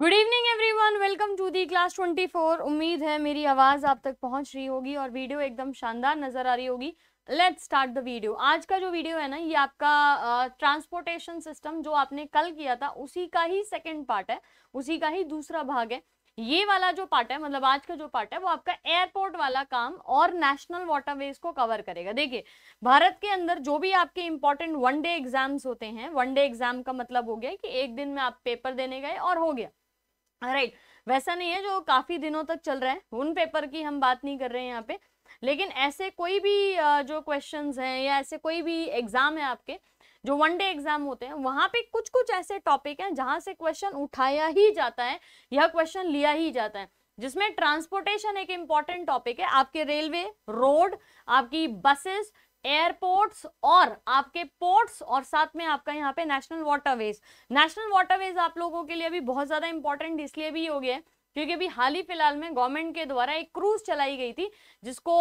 Good evening everyone welcome to the class twenty four उम्मीद है मेरी आवाज़ आप तक पहुंच रही होगी और वीडियो एकदम शानदार नज़र आ रही होगी लेट स्टार्ट द वीडियो आज का जो वीडियो है ना ये आपका ट्रांसपोर्टेशन uh, सिस्टम जो आपने कल किया था उसी का ही सेकेंड पार्ट है उसी का ही दूसरा भाग है ये वाला जो पार्ट है मतलब आज का जो पार्ट है वो आपका एयरपोर्ट वाला काम और नेशनल वाटरवेज को कवर करेगा देखिए भारत के अंदर जो भी आपके इंपॉर्टेंट वन डे एग्जाम्स होते हैं वन डे एग्जाम का मतलब हो गया कि एक दिन में आप पेपर देने गए और हो गया राइट right. वैसा नहीं है जो काफ़ी दिनों तक चल रहा है उन पेपर की हम बात नहीं कर रहे हैं यहाँ पे लेकिन ऐसे कोई भी जो क्वेश्चंस हैं या ऐसे कोई भी एग्ज़ाम है आपके जो वन डे एग्जाम होते हैं वहाँ पे कुछ कुछ ऐसे टॉपिक हैं जहाँ से क्वेश्चन उठाया ही जाता है या क्वेश्चन लिया ही जाता है जिसमें ट्रांसपोर्टेशन एक इम्पॉर्टेंट टॉपिक है आपके रेलवे रोड आपकी बसेस एयरपोर्ट्स और आपके पोर्ट्स और साथ में आपका यहाँ पे नेशनल वाटरवेज नेशनल वाटरवेज आप लोगों के लिए अभी बहुत ज़्यादा इंपॉर्टेंट इसलिए भी हो गया है क्योंकि अभी हाल ही फिलहाल में गवर्नमेंट के द्वारा एक क्रूज चलाई गई थी जिसको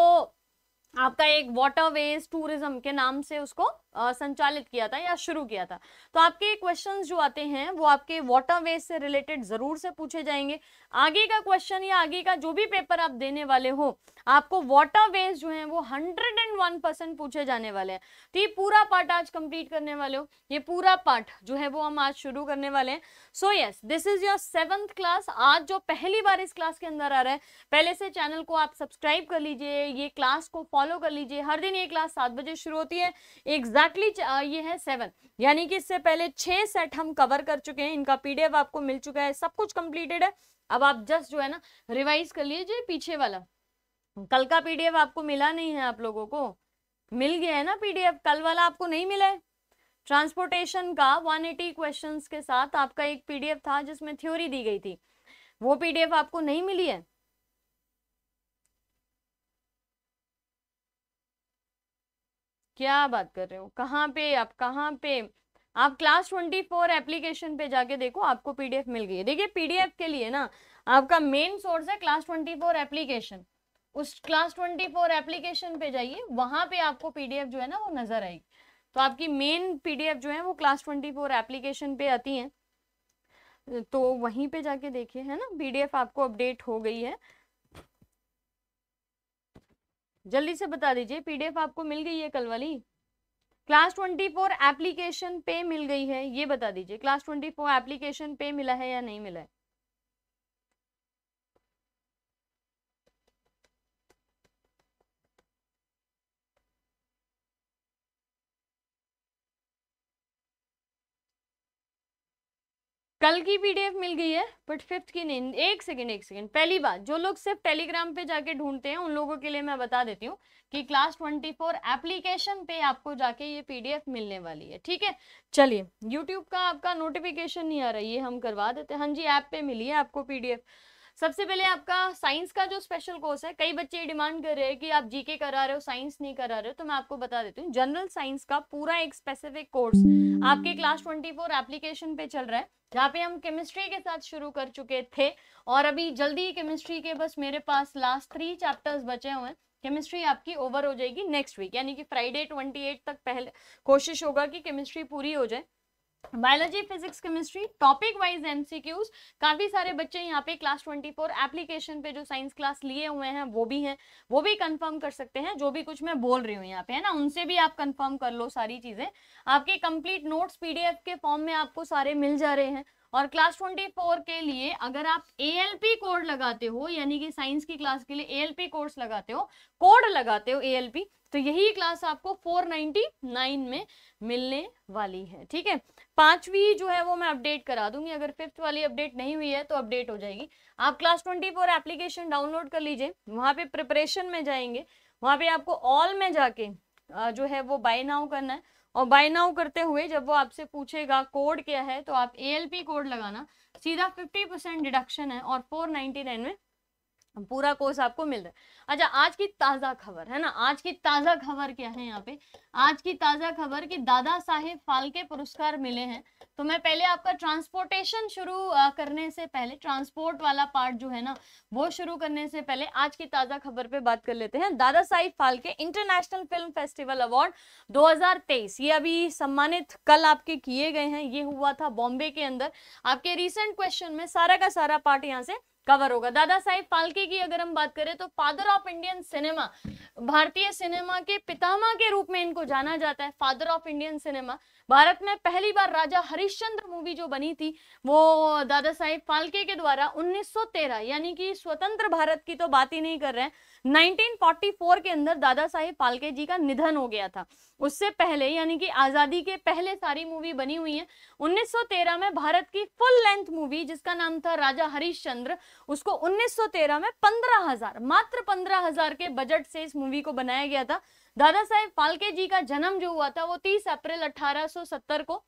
आपका एक वाटरवेज टूरिज्म के नाम से उसको संचालित किया था या शुरू किया था तो आपके क्वेश्चन जो आते हैं वो आपके वाटर वे से रिलेटेड जरूर से पूछे जाएंगे आगे का क्वेश्चन या आगे का जो भी पेपर आप देने वाले हो आपको वाटर वेज जो है वो हंड्रेड एंड वन परसेंट पूछे जाने वाले हैं तो ये पूरा पार्ट आज कंप्लीट करने वाले हो ये पूरा पार्ट जो है वो हम आज शुरू करने वाले हैं so yes this is your seventh class आज जो पहली बार इस क्लास के अंदर आ रहा है पहले से चैनल को आप सब्सक्राइब कर लीजिए ये क्लास को फॉलो कर लीजिए हर दिन ये क्लास सात बजे शुरू होती है एग्जाम एग्जैक्टली exactly ये है सेवन यानी कि इससे पहले छह सेट हम कवर कर चुके हैं इनका पीडीएफ आपको मिल चुका है सब कुछ कंप्लीटेड है अब आप जस्ट जो है ना रिवाइज कर लीजिए पीछे वाला कल का पीडीएफ आपको मिला नहीं है आप लोगों को मिल गया है ना पीडीएफ कल वाला आपको नहीं मिला है ट्रांसपोर्टेशन का 180 एटी के साथ आपका एक पीडीएफ था जिसमें थ्योरी दी गई थी वो पीडीएफ आपको नहीं मिली है क्या बात कर रहे हो कहाँ पे आप कहाँ पे आप क्लास ट्वेंटी फोर एप्लीकेशन पे जाके देखो आपको पीडीएफ मिल गई है देखिए पीडीएफ के लिए ना आपका मेन सोर्स है क्लास ट्वेंटी फोर एप्लीकेशन उस क्लास ट्वेंटी फोर एप्लीकेशन पे जाइए वहां पे आपको पीडीएफ जो है ना वो नजर आएगी तो आपकी मेन पीडीएफ जो है वो क्लास ट्वेंटी फोर एप्लीकेशन पे आती है तो वहीं पे जाके देखिए है ना पीडीएफ आपको अपडेट हो गई है जल्दी से बता दीजिए पीडीएफ आपको मिल गई है कल वाली क्लास ट्वेंटी फोर एप्लीकेशन पे मिल गई है ये बता दीजिए क्लास ट्वेंटी फोर एप्लीकेशन पे मिला है या नहीं मिला है कल की पीडीएफ मिल गई है बट फिफ्थ की नहीं एक सेकेंड एक सेकेंड पहली बात जो लोग सिर्फ टेलीग्राम पे जाके ढूंढते हैं उन लोगों के लिए मैं बता देती हूँ कि क्लास ट्वेंटी फोर एप्लीकेशन पे आपको जाके ये पीडीएफ मिलने वाली है ठीक है चलिए यूट्यूब का आपका नोटिफिकेशन नहीं आ रहा ये हम करवा देते हैं हाँ जी ऐप पे मिली है आपको पीडीएफ सबसे पहले आपका साइंस का जो स्पेशल कोर्स है कई बच्चे ये डिमांड कर रहे हैं कि आप जीके करा रहे हो साइंस नहीं करा रहे हो तो मैं आपको बता देती हूँ जनरल साइंस का पूरा एक स्पेसिफिक कोर्स आपके क्लास ट्वेंटी फोर एप्लीकेशन पे चल रहा है जहाँ पे हम केमिस्ट्री के साथ शुरू कर चुके थे और अभी जल्दी केमिस्ट्री के बस मेरे पास लास्ट थ्री चैप्टर्स बचे हुए हैं केमिस्ट्री आपकी ओवर हो जाएगी नेक्स्ट वीक यानी कि फ्राइडे ट्वेंटी एट तक पहले कोशिश होगा कि केमिस्ट्री पूरी हो जाए biology physics chemistry topic wise MCQs काफ़ी सारे बच्चे यहाँ पे क्लास 24 एप्लीकेशन पे जो साइंस क्लास लिए हुए हैं वो भी हैं वो भी कंफर्म कर सकते हैं जो भी कुछ मैं बोल रही हूँ यहाँ पे है ना उनसे भी आप कंफर्म कर लो सारी चीज़ें आपके कंप्लीट नोट्स पीडीएफ के फॉर्म में आपको सारे मिल जा रहे हैं और क्लास 24 के लिए अगर आप ए कोड लगाते हो यानी कि साइंस की क्लास के लिए ए कोर्स लगाते हो कोड लगाते हो ए तो यही क्लास आपको 499 में मिलने वाली है ठीक है पांचवी जो है वो मैं अपडेट करा दूंगी अगर फिफ्थ वाली अपडेट नहीं हुई है तो अपडेट हो जाएगी आप क्लास 24 एप्लीकेशन डाउनलोड कर लीजिए वहां पे प्रिपरेशन में जाएंगे वहां पे आपको ऑल में जाके जो है वो बाय नाउ करना है और बाय नाउ करते हुए जब वो आपसे पूछेगा कोड क्या है तो आप ए कोड लगाना सीधा 50 परसेंट डिडक्शन है और 499 में पूरा कोर्स आपको मिल रहा है अच्छा आज की ताज़ा खबर है ना आज की ताज़ा खबर क्या है यहाँ पे आज की ताज़ा खबर कि दादा साहेब फालके पुरस्कार मिले हैं तो मैं पहले आपका ट्रांसपोर्टेशन शुरू करने से पहले ट्रांसपोर्ट वाला पार्ट जो है ना वो शुरू करने से पहले आज की ताज़ा खबर पे बात कर लेते हैं Dada Sahib Phalke international film festival award दो ये अभी सम्मानित कल आपके किए गए हैं ये हुआ था बॉम्बे के अंदर आपके रिसेंट क्वेश्चन में सारा का सारा पार्ट यहाँ से कवर होगा दादा साहेब फालके की अगर हम बात करें तो फादर ऑफ इंडियन सिनेमा भारतीय सिनेमा के पितामा के रूप में इनको जाना जाता है father of Indian cinema Bharat में पहली बार राजा हरिश्चंद्र मूवी जो बनी थी वो दादा साहेब फालके के द्वारा 1913 यानी कि स्वतंत्र भारत की तो बात ही नहीं कर रहे हैं 1944 के अंदर दादा साहेब फालके जी का निधन हो गया था उससे पहले यानी कि आज़ादी के पहले सारी मूवी बनी हुई है 1913 में भारत की फुल लेंथ मूवी जिसका नाम था राजा हरिश्चंद्र उसको 1913 में पंद्रह हजार मात्र पंद्रह हजार के बजट से इस मूवी को बनाया गया था दादा साहेब फालके जी का जन्म जो हुआ था वो 30 अप्रैल 1870 को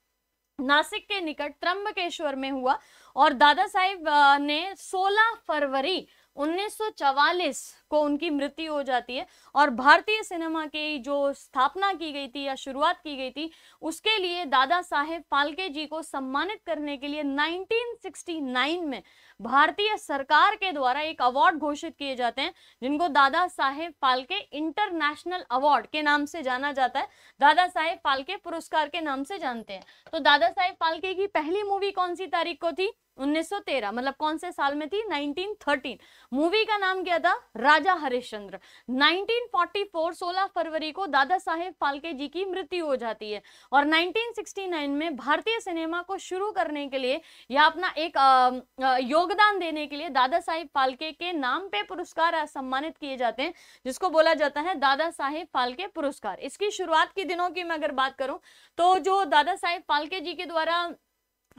नासिक के निकट त्रंबकेश्वर में हुआ और दादा साहेब ने 16 फरवरी 1944 को उनकी मृत्यु हो जाती है और भारतीय सिनेमा की जो स्थापना की गई थी या शुरुआत की गई थी उसके लिए दादा साहेब फाल्के जी को सम्मानित करने के लिए 1969 में भारतीय सरकार के द्वारा एक अवार्ड घोषित किए जाते हैं जिनको दादा साहेब फाल्के इंटरनेशनल अवार्ड के नाम से जाना जाता है दादा साहेब फाल्के पुरस्कार के नाम से जानते हैं तो दादा साहेब फाल्के की पहली मूवी कौन सी तारीख को थी 1913 मतलब कौन से साल में थी 1913 मूवी का नाम क्या था राजा हरिश्चंद्र 1944 16 फरवरी को दादा साहेब फाल्के जी की मृत्यु हो जाती है और 1969 में भारतीय सिनेमा को शुरू करने के लिए या अपना एक आ, आ, योगदान देने के लिए दादा साहेब फाल्के के नाम पे पुरस्कार सम्मानित किए जाते हैं जिसको बोला जाता है दादा साहेब फाल्के पुरस्कार इसकी शुरुआत के दिनों की मैं अगर बात करूँ तो जो दादा साहेब फाल्के जी के द्वारा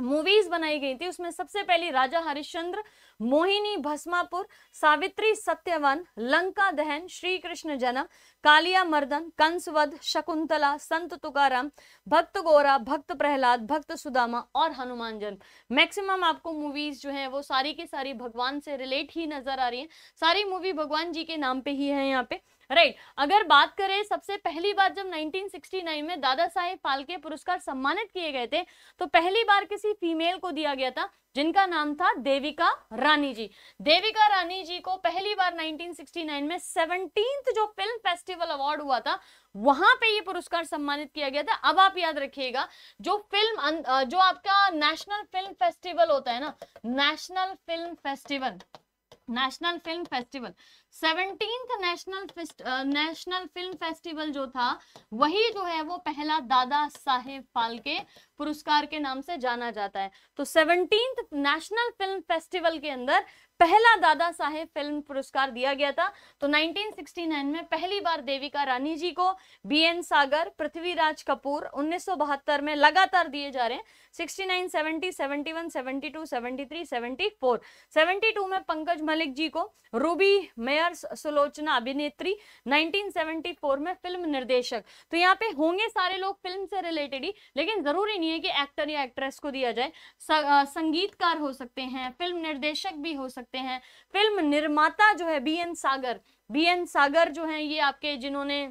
मूवीज बनाई गई थी उसमें सबसे पहली राजा हरिश्चंद्र मोहिनी भस्मापुर सावित्री सत्यवन लंका दहन श्री कृष्ण जन्म कालिया मर्दन कंसवध शकुंतला संत तुकाराम भक्त गोरा भक्त प्रहलाद भक्त सुदामा और हनुमान जन्म मैक्सिमम आपको मूवीज जो है वो सारी की सारी भगवान से रिलेट ही नजर आ रही है सारी मूवी भगवान जी के नाम पे ही है यहाँ पे राइट right. अगर बात करें सबसे पहली बार जब 1969 में दादा साहेब फालके पुरस्कार सम्मानित किए गए थे तो पहली बार किसी फीमेल को दिया गया था जिनका नाम था देविका रानी जी देविका रानी जी को पहली बार 1969 में सेवनटीन जो फिल्म फेस्टिवल अवार्ड हुआ था वहां पे ये पुरस्कार सम्मानित किया गया था अब आप याद रखिएगा जो फिल्म अं, जो आपका नेशनल फिल्म फेस्टिवल होता है ना national film festival national film festival seventeen national national film festival जो था वही जो है वो पहला दादा साहेब फालके पुरस्कार के नाम से जाना जाता है तो सेवनटीन नेशनल फिल्म फेस्टिवल के अंदर पहला दादा साहेब फिल्म पुरस्कार दिया गया था तो 1969 में पहली बार देविका रानी जी को बी एन सागर पृथ्वीराज कपूर 1972 में लगातार दिए जा रहे हैं 69, 70, 71, 72, 73, 74, 72 में पंकज मलिक जी को रूबी मेयर सुलोचना अभिनेत्री 1974 में फिल्म निर्देशक तो यहाँ पे होंगे सारे लोग फिल्म से रिलेटेड ही लेकिन जरूरी नहीं है कि एक्टर या एक्ट्रेस को दिया जाए संगीतकार हो सकते हैं फिल्म निर्देशक भी हो सकते सकते हैं फिल्म निर्माता जो है B N Sagar B N Sagar जो है ये आपके जिन्होंने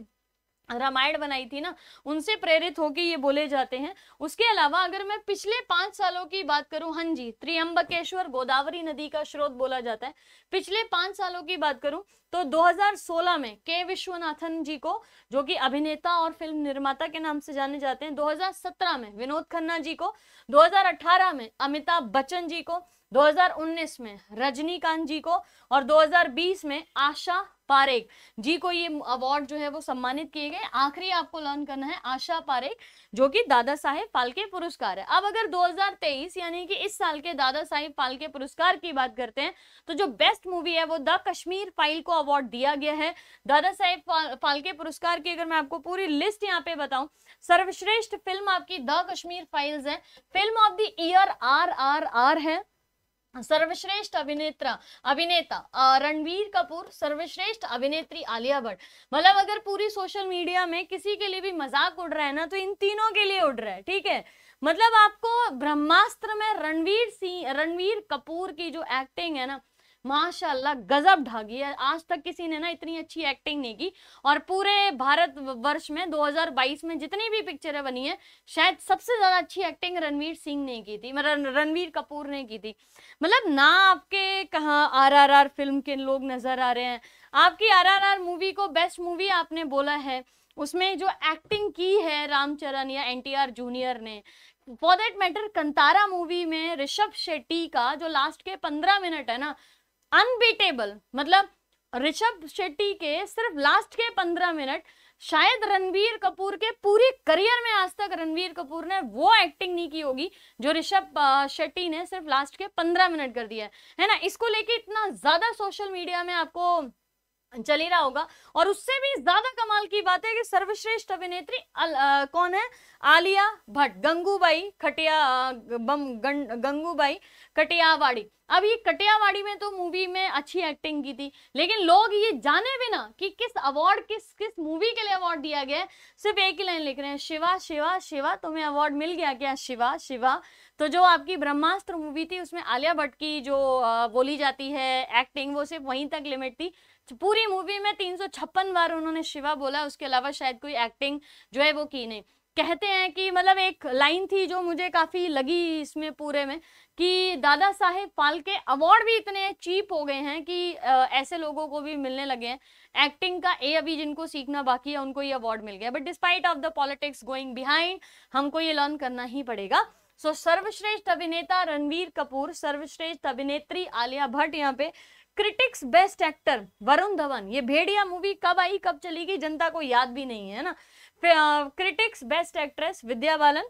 रामायण बनाई थी ना उनसे प्रेरित होकर ये बोले जाते हैं उसके अलावा अगर मैं पिछले पांच सालों की बात करूं हाँ जी त्रियम्बकेश्वर गोदावरी नदी का स्रोत बोला जाता है पिछले पांच सालों की बात करूं तो 2016 में के विश्वनाथन जी को जो कि अभिनेता और फिल्म निर्माता के नाम से जाने जाते हैं 2017 में विनोद खन्ना जी को 2018 में अमिताभ बच्चन जी को 2019 में रजनीकांत जी को और 2020 में आशा पारेख जी को ये अवार्ड जो है वो सम्मानित किए गए आखिरी आपको लर्न करना है आशा पारेख जो कि दादा साहेब फाल्के पुरस्कार है अब अगर 2023 यानी कि इस साल के दादा साहेब फाल्के पुरस्कार की बात करते हैं तो जो बेस्ट मूवी है वो द कश्मीर फाइल को अवार्ड दिया गया है दादा साहेब फाल्के पुरस्कार की अगर मैं आपको पूरी लिस्ट यहाँ पे बताऊं सर्वश्रेष्ठ फिल्म आपकी द कश्मीर फाइल्स है film of the year R R R है सर्वश्रेष्ठ अभिनेता अभिनेता रणवीर कपूर सर्वश्रेष्ठ अभिनेत्री आलिया भट्ट मतलब अगर पूरी सोशल मीडिया में किसी के लिए भी मजाक उड़ रहा है ना तो इन तीनों के लिए उड़ रहा है ठीक है मतलब आपको ब्रह्मास्त्र में रणवीर सिंह रणवीर कपूर की जो एक्टिंग है ना माशाल्लाह गजब ढागी है आज तक किसी ने ना इतनी अच्छी एक्टिंग नहीं की और पूरे भारत वर्ष में 2022 में जितनी भी पिक्चरें बनी है शायद सबसे ज्यादा अच्छी एक्टिंग रणवीर सिंह ने की थी मतलब रणवीर कपूर ने की थी मतलब ना आपके कहा आरआरआर फिल्म के लोग नजर आ रहे हैं आपकी आरआरआर मूवी को बेस्ट मूवी आपने बोला है उसमें जो एक्टिंग की है रामचरण या एन जूनियर ने for that matter Kantara movie में ऋषभ शेट्टी का जो लास्ट के पंद्रह मिनट है ना अनबीटेबल मतलब ऋषभ शेट्टी के सिर्फ लास्ट के पंद्रह मिनट शायद रणवीर कपूर के पूरे करियर में आज तक रणवीर कपूर ने वो एक्टिंग नहीं की होगी जो ऋषभ शेट्टी ने सिर्फ लास्ट के पंद्रह मिनट कर दिया है है ना इसको लेके इतना ज्यादा सोशल मीडिया में आपको चल ही रहा होगा और उससे भी ज्यादा कमाल की बात है कि सर्वश्रेष्ठ अभिनेत्री कौन है आलिया भट्ट गंगूबाई खटिया गंगूबाई खटियावाड़ी अब ये कटियावाड़ी में तो मूवी में अच्छी एक्टिंग की थी लेकिन लोग ये जाने बिना कि किस अवार्ड किस किस मूवी के लिए अवार्ड दिया गया है सिर्फ एक ही लाइन लिख रहे हैं शिवा शिवा शिवा तुम्हें अवार्ड मिल गया क्या शिवा शिवा तो जो आपकी ब्रह्मास्त्र मूवी थी उसमें आलिया भट्ट की जो बोली जाती है एक्टिंग वो सिर्फ वहीं तक लिमिट थी पूरी मूवी में तीन बार उन्होंने शिवा बोला उसके अलावा शायद कोई एक्टिंग जो है वो की नहीं कहते हैं कि मतलब एक लाइन थी जो मुझे काफ़ी लगी इसमें पूरे में कि दादा साहेब फाल्के अवार्ड भी इतने चीप हो गए हैं कि ऐसे लोगों को भी मिलने लगे हैं एक्टिंग का ए अभी जिनको सीखना बाकी है उनको ये अवार्ड मिल गया but despite of the politics going behind हमको ये लर्न करना ही पड़ेगा सो so, सर्वश्रेष्ठ अभिनेता रणवीर कपूर सर्वश्रेष्ठ अभिनेत्री आलिया भट्ट यहाँ पे critics best actor Varun Dhawan ये भेड़िया मूवी कब आई कब चली गई जनता को याद भी नहीं है ना critics best actress Vidya Balan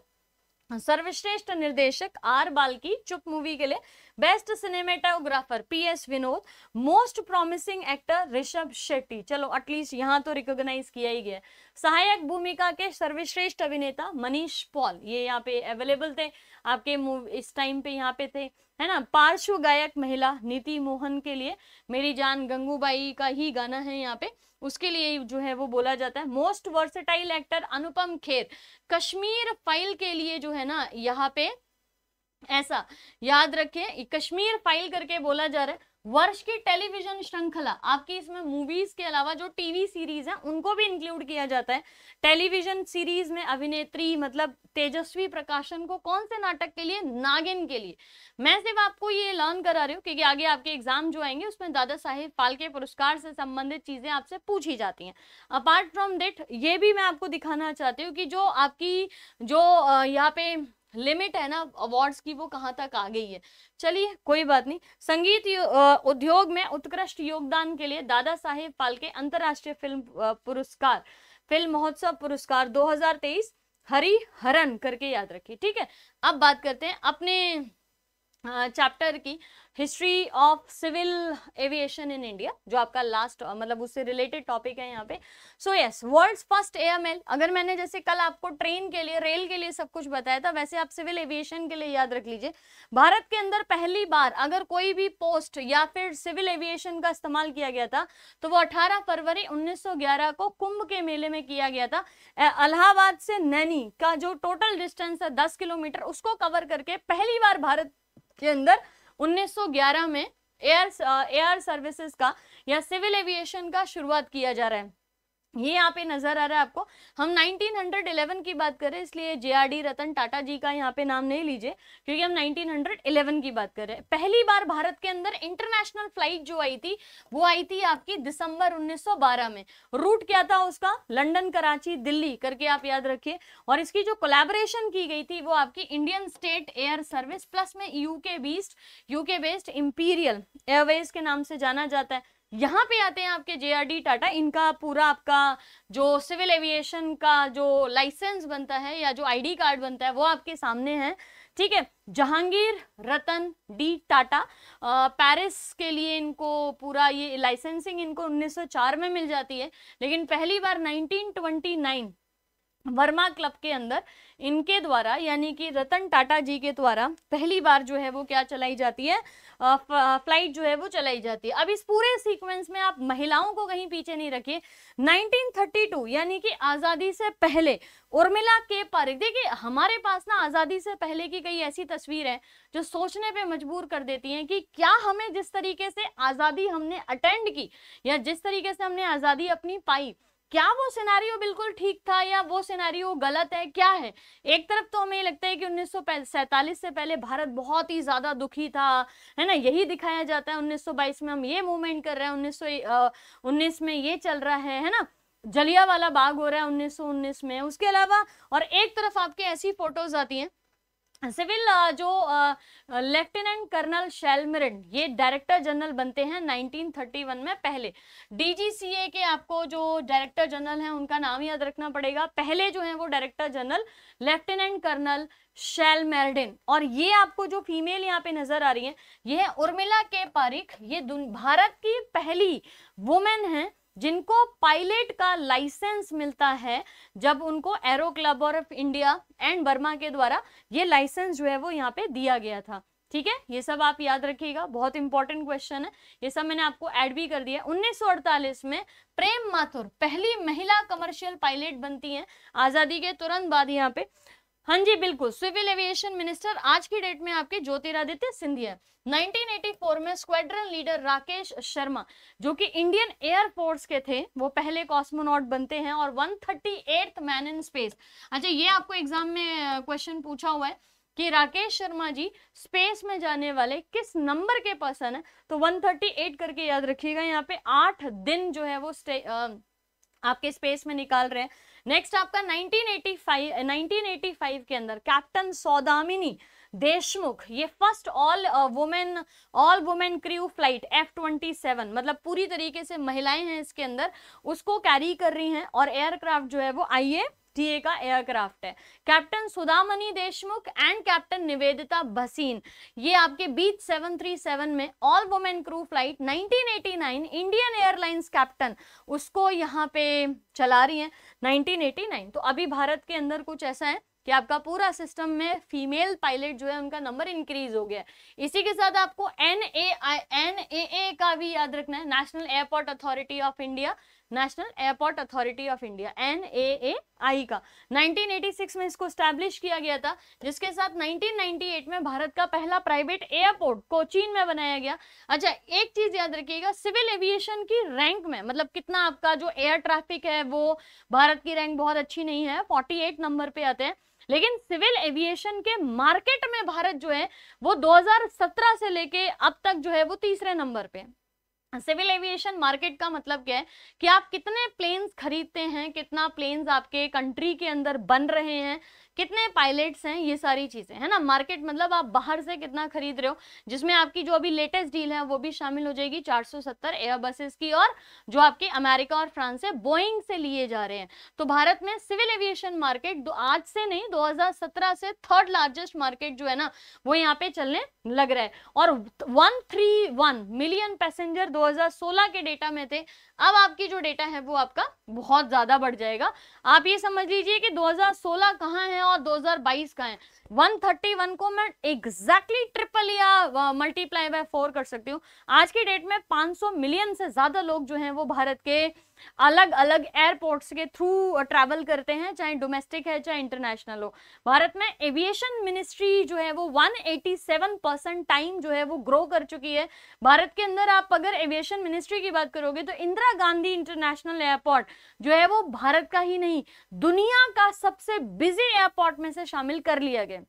सर्वश्रेष्ठ निर्देशक आर बालकी चुप मूवी के लिए best cinematographer P S Vinod most promising actor Rishabh Shetty चलो एटलीस्ट यहाँ तो रिकॉग्नाइज किया ही गया सहायक भूमिका के सर्वश्रेष्ठ अभिनेता मनीष पॉल ये यहाँ पे अवेलेबल थे आपके इस टाइम पे यहाँ पे थे है ना पार्श्व गायक महिला नीति मोहन के लिए मेरी जान गंगूबाई का ही गाना है यहाँ पे उसके लिए जो है वो बोला जाता है most versatile actor Anupam Kher Kashmir file के लिए जो है ना यहाँ पे ऐसा याद रखें कश्मीर फाइल करके बोला जा रहा है वर्ष की टेलीविजन श्रृंखला आपकी इसमें मूवीज के अलावा जो टीवी सीरीज हैं उनको भी इंक्लूड किया जाता है टेलीविजन सीरीज में अभिनेत्री मतलब तेजस्वी प्रकाशन को कौन से नाटक के लिए नागिन के लिए मैं सिर्फ आपको ये लर्न करा रही हूँ क्योंकि आगे आपके एग्जाम जो आएंगे उसमें दादा साहेब फालके पुरस्कार से संबंधित चीजें आपसे पूछी जाती हैं अपार्ट फ्रॉम दिट ये भी मैं आपको दिखाना चाहती हूँ कि जो आपकी जो यहाँ पे लिमिट है ना अवार्ड्स की वो कहाँ तक आ गई है चलिए कोई बात नहीं संगीत उद्योग में उत्कृष्ट योगदान के लिए दादा साहेब फालके अंतर्राष्ट्रीय फिल्म पुरस्कार फिल्म महोत्सव पुरस्कार 2023 हरी हरन करके याद रखिए ठीक है अब बात करते हैं अपने चैप्टर की history of civil aviation in India जो आपका लास्ट मतलब उससे रिलेटेड टॉपिक है यहाँ पे so yes world's first AML अगर मैंने जैसे कल आपको ट्रेन के लिए रेल के लिए सब कुछ बताया था वैसे आप सिविल एविएशन के लिए याद रख लीजिए भारत के अंदर पहली बार अगर कोई भी पोस्ट या फिर सिविल एविएशन का इस्तेमाल किया गया था तो वो अठारह फरवरी उन्नीस को कुंभ के मेले में किया गया था इलाहाबाद से नैनी का जो टोटल डिस्टेंस है दस किलोमीटर उसको कवर करके पहली बार भारत के अंदर 1911 में एयर एयर सर्विसेज का या सिविल एविएशन का शुरुआत किया जा रहा है ये यहाँ पे नजर आ रहा है आपको हम 1911 की बात करें इसलिए डी रतन टाटा जी का यहाँ पे नाम नहीं लीजिए क्योंकि हम 1911 की बात कर रहे हैं पहली बार भारत के अंदर इंटरनेशनल फ्लाइट जो आई थी वो आई थी आपकी दिसंबर 1912 में रूट क्या था उसका लंदन कराची दिल्ली करके आप याद रखिए और इसकी जो कोलेबरेशन की गई थी वो आपकी Indian state air service plus में UK beast UK based imperial airways के नाम से जाना जाता है यहाँ पे आते हैं आपके डी टाटा इनका पूरा आपका जो सिविल एविएशन का जो लाइसेंस बनता है या जो आईडी कार्ड बनता है वो आपके सामने है ठीक है जहांगीर रतन डी टाटा पेरिस के लिए इनको पूरा ये लाइसेंसिंग इनको 1904 में मिल जाती है लेकिन पहली बार 1929 वर्मा क्लब के अंदर इनके द्वारा यानी कि रतन टाटा जी के द्वारा पहली बार जो है वो क्या चलाई जाती है फ्लाइट जो है वो चलाई जाती है अब इस पूरे सीक्वेंस में आप महिलाओं को कहीं पीछे नहीं रखिए 1932 यानी कि आज़ादी से पहले उर्मिला के पारिक देखिए हमारे पास ना आज़ादी से पहले की कई ऐसी तस्वीर है जो सोचने पर मजबूर कर देती हैं कि क्या हमें जिस तरीके से आज़ादी हमने अटेंड की या जिस तरीके से हमने आज़ादी अपनी पाई क्या वो सिनारियो बिल्कुल ठीक था या वो सिनारियो गलत है क्या है एक तरफ तो हमें लगता है कि उन्नीस से पहले भारत बहुत ही ज़्यादा दुखी था है ना यही दिखाया जाता है 1922 में हम ये मूवमेंट कर रहे हैं उन्नीस उन्नीस में ये चल रहा है है ना जलिया वाला बाग हो रहा है 1919 में उसके अलावा और एक तरफ आपके ऐसी फोटोज आती हैं सिविल जो लेफ्टिनेंट कर्नल शेलमरिन ये डायरेक्टर जनरल बनते हैं 1931 में पहले डीजीसीए के आपको जो डायरेक्टर जनरल हैं उनका नाम याद रखना पड़ेगा पहले जो है वो director general lieutenant colonel Shelmerdine और ये आपको जो फीमेल यहाँ पे नजर आ रही है ये है उर्मिला के पारिक ये भारत की पहली वुमेन है जिनको पायलट का लाइसेंस मिलता है जब उनको aero club of India and Burma के द्वारा ये लाइसेंस जो है वो यहाँ पे दिया गया था ठीक है ये सब आप याद रखिएगा बहुत इंपॉर्टेंट क्वेश्चन है ये सब मैंने आपको ऐड भी कर दिया उन्नीस में प्रेम माथुर पहली महिला कमर्शियल पायलट बनती हैं आज़ादी के तुरंत बाद यहाँ पे हाँ जी बिल्कुल सिविल एविएशन मिनिस्टर आज की डेट में आपके ज्योतिरादित्य सिंधिया 1984 में स्क्वाड्रन लीडर राकेश शर्मा जो कि इंडियन एयरफोर्स के थे वो पहले कॉस्मोनॉट बनते हैं और 138 मैन इन स्पेस अच्छा ये आपको एग्जाम में क्वेश्चन पूछा हुआ है कि राकेश शर्मा जी स्पेस में जाने वाले किस नंबर के पर्सन है तो 138 करके याद रखिएगा यहाँ पे आठ दिन जो है वो आ, आपके स्पेस में निकाल रहे हैं नेक्स्ट आपका 1985 1985 के अंदर कैप्टन सौदामिनी देशमुख ये first all women all women crew flight F twenty seven मतलब पूरी तरीके से महिलाएं हैं इसके अंदर उसको कैरी कर रही हैं और एयरक्राफ्ट जो है वो आई एफडीए का एयरक्राफ्ट है captain Sudamani Deshmukh and captain Nivedita Bhasin ये आपके बीच 737 में all women crew flight 1989 Indian airlines captain उसको यहाँ पे चला रही हैं 1989 तो अभी भारत के अंदर कुछ ऐसा है कि आपका पूरा सिस्टम में फीमेल पायलट जो है उनका नंबर इंक्रीज हो गया इसी के साथ आपको N A I N A ए का भी याद रखना है national airport authority of India national airport authority of India N A A I का 1986 में इसको स्टैब्लिश किया गया था जिसके साथ 1998 में भारत का पहला प्राइवेट एयरपोर्ट कोचीन में बनाया गया अच्छा एक चीज याद रखिएगा सिविल एविएशन की रैंक में मतलब कितना आपका जो एयर ट्रैफिक है वो भारत की रैंक बहुत अच्छी नहीं है फोर्टी नंबर पे आते हैं लेकिन सिविल एविएशन के मार्केट में भारत जो है वो 2017 से लेके अब तक जो है वो तीसरे नंबर पे सिविल एविएशन मार्केट का मतलब क्या है कि आप कितने प्लेन्स खरीदते हैं कितना प्लेन्स आपके कंट्री के अंदर बन रहे हैं कितने पायलट्स हैं ये सारी चीज़ें है ना मार्केट मतलब आप बाहर से कितना खरीद रहे हो जिसमें आपकी जो अभी लेटेस्ट डील है वो भी शामिल हो जाएगी 470 बसेस की और जो आपकी अमेरिका और फ्रांस से बोइंग से लिए जा रहे हैं तो भारत में सिविल एविएशन मार्केट आज से नहीं 2017 से थर्ड लार्जेस्ट मार्केट जो है ना वो यहाँ पे चलने लग रहा है और वन मिलियन पैसेंजर दो के डेटा में थे अब आपकी जो डेटा है वो आपका बहुत ज़्यादा बढ़ जाएगा आप ये समझ लीजिए कि 2016 कहाँ है और 2022 का है 131 को मैं एग्जैक्टली ट्रिपल या मल्टीप्लाई बाय फोर कर सकती हूँ आज की डेट में 500 मिलियन से ज्यादा लोग जो हैं वो भारत के अलग अलग एयरपोर्ट्स के थ्रू ट्रैवल करते हैं चाहे डोमेस्टिक है चाहे इंटरनेशनल हो भारत में एविएशन मिनिस्ट्री जो है वो 187 परसेंट टाइम जो है वो ग्रो कर चुकी है भारत के अंदर आप अगर एविएशन मिनिस्ट्री की बात करोगे तो इंदिरा गांधी इंटरनेशनल एयरपोर्ट जो है वो भारत का ही नहीं दुनिया का सबसे बिजी एयरपोर्ट में से शामिल कर लिया गया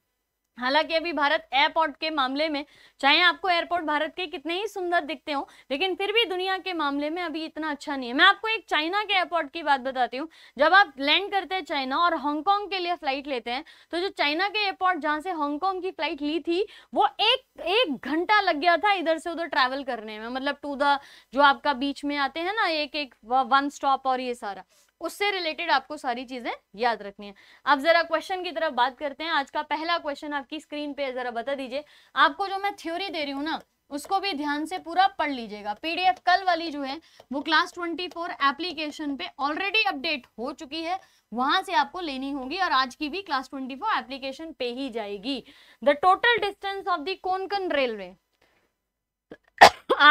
हालांकि अभी भारत एयरपोर्ट के मामले में चाहे आपको एयरपोर्ट भारत के कितने ही सुंदर दिखते हो लेकिन फिर भी दुनिया के मामले में अभी इतना अच्छा नहीं है मैं आपको एक चाइना के एयरपोर्ट की बात बताती हूँ जब आप लैंड करते हैं चाइना और हांगकॉन्ग के लिए फ्लाइट लेते हैं तो जो चाइना के एयरपोर्ट जहाँ से हांगकॉन्ग की फ्लाइट ली थी वो एक एक घंटा लग गया था इधर से उधर ट्रैवल करने में मतलब टू द जो आपका बीच में आते हैं ना एक एक वन स्टॉप और ये सारा उससे रिलेटेड आपको सारी चीज़ें याद रखनी है अब ज़रा क्वेश्चन की तरफ बात करते हैं आज का पहला क्वेश्चन आपकी स्क्रीन पे ज़रा बता दीजिए आपको जो मैं थ्योरी दे रही हूँ ना उसको भी ध्यान से पूरा पढ़ लीजिएगा पीडीएफ कल वाली जो है वो क्लास 24 एप्लीकेशन पे ऑलरेडी अपडेट हो चुकी है वहां से आपको लेनी होगी और आज की भी क्लास फोर एप्लीकेशन पे ही जाएगी the total distance of the Konkan railway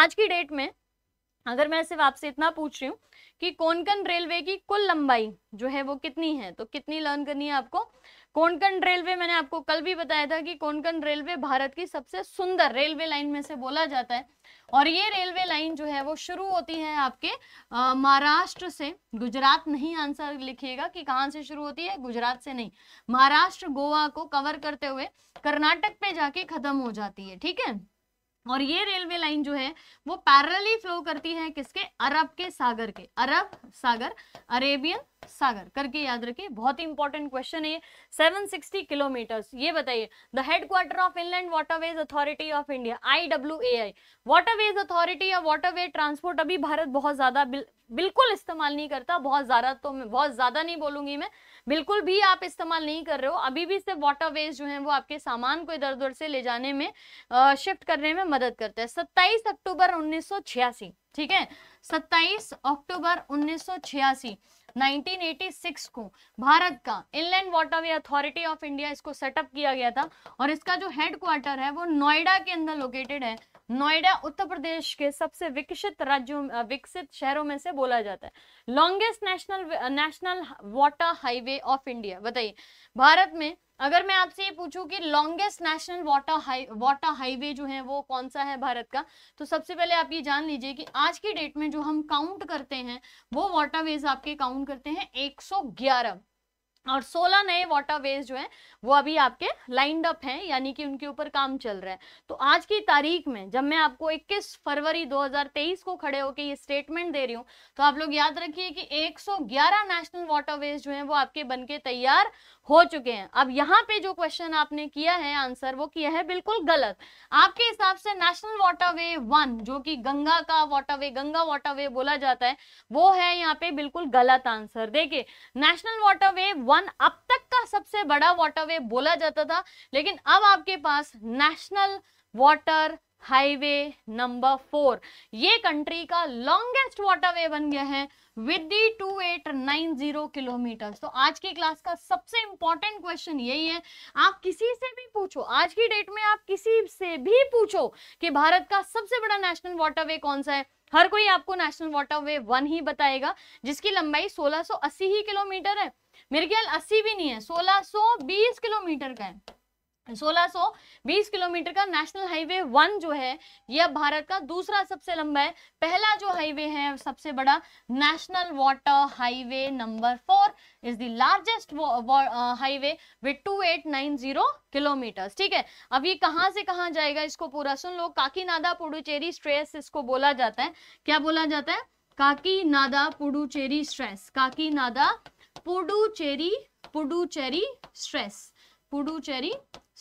आज की डेट में अगर मैं सिर्फ आपसे इतना पूछ रही हूँ कि कोंकण रेलवे की कुल लंबाई जो है वो कितनी है तो कितनी लर्न करनी है आपको कोंकण रेलवे मैंने आपको कल भी बताया था कि कोंकण रेलवे भारत की सबसे सुंदर रेलवे लाइन में से बोला जाता है और ये रेलवे लाइन जो है वो शुरू होती है आपके महाराष्ट्र से गुजरात नहीं आंसर लिखिएगा कि कहाँ से शुरू होती है गुजरात से नहीं महाराष्ट्र गोवा को कवर करते हुए कर्नाटक पे जाके खत्म हो जाती है ठीक है और ये रेलवे लाइन जो है वो पैरेलली फ्लो करती है किसके अरब के सागर के अरब सागर अरेबियन सागर करके याद रखिए बहुत ही इंपॉर्टेंट क्वेश्चन है 760 किलोमीटर ये बताइए the headquarter of inland waterways authority of India I W A I waterways authority या वाटरवे ट्रांसपोर्ट अभी भारत बहुत ज्यादा बिल, बिल्कुल इस्तेमाल नहीं करता बहुत ज्यादा तो मैं बहुत ज्यादा नहीं बोलूंगी मैं बिल्कुल भी आप इस्तेमाल नहीं कर रहे हो अभी भी सिर्फ वाटरवेज जो है वो आपके सामान को इधर उधर से ले जाने में आ, शिफ्ट करने में मदद करता है सत्ताईस अक्टूबर उन्नीस ठीक है सत्ताईस अक्टूबर उन्नीस 1986 को भारत का inland waterway authority of India इसको सेटअप किया गया था और इसका जो हेडक्वार्टर है वो नोएडा के अंदर लोकेटेड है नोएडा उत्तर प्रदेश के सबसे विकसित राज्यों विकसित शहरों में से बोला जाता है longest national national water highway of India बताइए भारत में अगर मैं आपसे ये पूछूं कि longest national water high water highway जो है वो कौन सा है भारत का तो सबसे पहले आप ये जान लीजिए कि आज की डेट में जो हम काउंट करते हैं वो वाटरवेज आपके काउंट करते हैं 111 और 16 नए वाटर वेज जो हैं वो अभी आपके लाइंड अप हैं यानी कि उनके ऊपर काम चल रहा है तो आज की तारीख में जब मैं आपको 21 फरवरी 2023 को खड़े होकर ये स्टेटमेंट दे रही हूँ तो आप लोग याद रखिए कि 111 नेशनल वेज जो हैं वो आपके बनके तैयार हो चुके हैं अब यहाँ पे जो क्वेश्चन आपने किया है आंसर वो किया है बिल्कुल गलत आपके हिसाब से नेशनल वे वन जो कि गंगा का वे गंगा वे बोला जाता है वो है यहाँ पे बिल्कुल गलत आंसर देखिए नेशनल वाटर वन वन अब तक का सबसे बड़ा वाटरवे बोला जाता था लेकिन अब आपके पास national water highway number four ये कंट्री का लॉन्गेस्ट वाटरवे बन गया है with the two eight nine zero kilometre तो आज की क्लास का सबसे इंपॉर्टेंट क्वेश्चन यही है आप किसी से भी पूछो आज की डेट में आप किसी से भी पूछो कि भारत का सबसे बड़ा नेशनल वाटरवे कौन सा है हर कोई आपको नेशनल वाटरवे वन ही बताएगा जिसकी लंबाई 1680 ही किलोमीटर है मेरे ख्याल अस्सी भी नहीं है सोलह सो बीस किलोमीटर का है 1620 किलोमीटर का नेशनल हाईवे वन जो है यह भारत का दूसरा सबसे लंबा है पहला जो हाईवे है सबसे बड़ा national water highway number four is the largest highway with two eight nine zero kilometre ठीक है अब ये कहाँ से कहाँ जाएगा इसको पूरा सुन लो काकीनादा पुडुचेरी स्ट्रेस इसको बोला जाता है क्या बोला जाता है नादा पुडुचेरी स्ट्रेस नादा Puducherry Puducherry stress Puducherry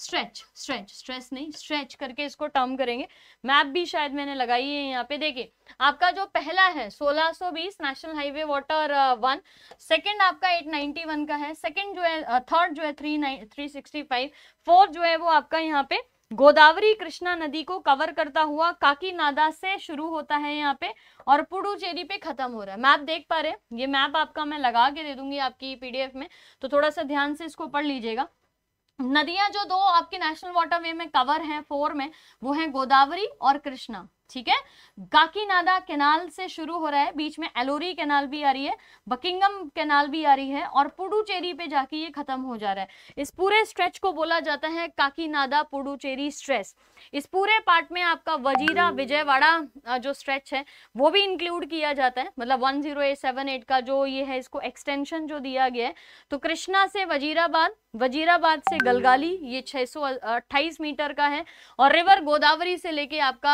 stretch stretch stress नहीं स्ट्रेच करके इसको टर्म करेंगे मैप भी शायद मैंने लगाई है यहाँ पे देखिए आपका जो पहला है 1620 national highway water one second आपका 891 का है सेकंड जो है थर्ड uh, जो है three nine three sixty five fourth जो है वो आपका यहाँ पे गोदावरी कृष्णा नदी को कवर करता हुआ काकीनाडा से शुरू होता है यहाँ पे और पुडुचेरी पे खत्म हो रहा है मैप देख पा रहे हैं ये मैप आपका मैं लगा के दे दूंगी आपकी पीडीएफ में तो थोड़ा सा ध्यान से इसको पढ़ लीजिएगा नदियां जो दो आपके नेशनल वाटरवे में कवर हैं फोर में वो है गोदावरी और कृष्णा ठीक है गाकीनाडा कैनाल से शुरू हो रहा है बीच में एलोरी कैनाल भी आ रही है बकिंगम कैनाल भी आ रही है और पुडुचेरी पे जाके ये खत्म हो जा रहा है इस पूरे स्ट्रेच को बोला जाता है काकीनाडा पुडुचेरी स्ट्रेस इस पूरे पार्ट में आपका वजीरा विजयवाड़ा जो स्ट्रेच है वो भी इंक्लूड किया जाता है मतलब वन का जो ये है इसको एक्सटेंशन जो दिया गया है तो कृष्णा से वजीराबाद वजीराबाद से गलगाली ये छह मीटर का है और रिवर गोदावरी से लेके आपका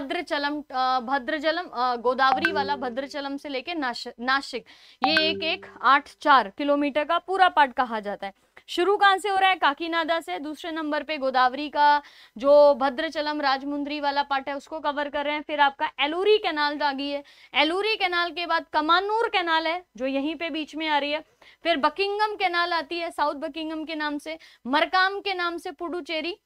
भद्रचलम भद्रजलम गोदावरी वाला भद्रचलम से लेके नासिक ये एक एक आठ चार किलोमीटर का पूरा पार्ट कहा जाता है शुरू कहाँ से हो रहा है काकीनाडा से दूसरे नंबर पे गोदावरी का जो भद्रचलम राजमुंद्री वाला पार्ट है उसको कवर कर रहे हैं फिर आपका एलूरी कैनाल जागी तो है एलूरी कैनाल के बाद कमानूर कैनाल है जो यहीं पे बीच में आ रही है फिर बकिंगम कैनाल आती है साउथ बकिंगम के नाम से मरकाम के नाम से पुडुचेरी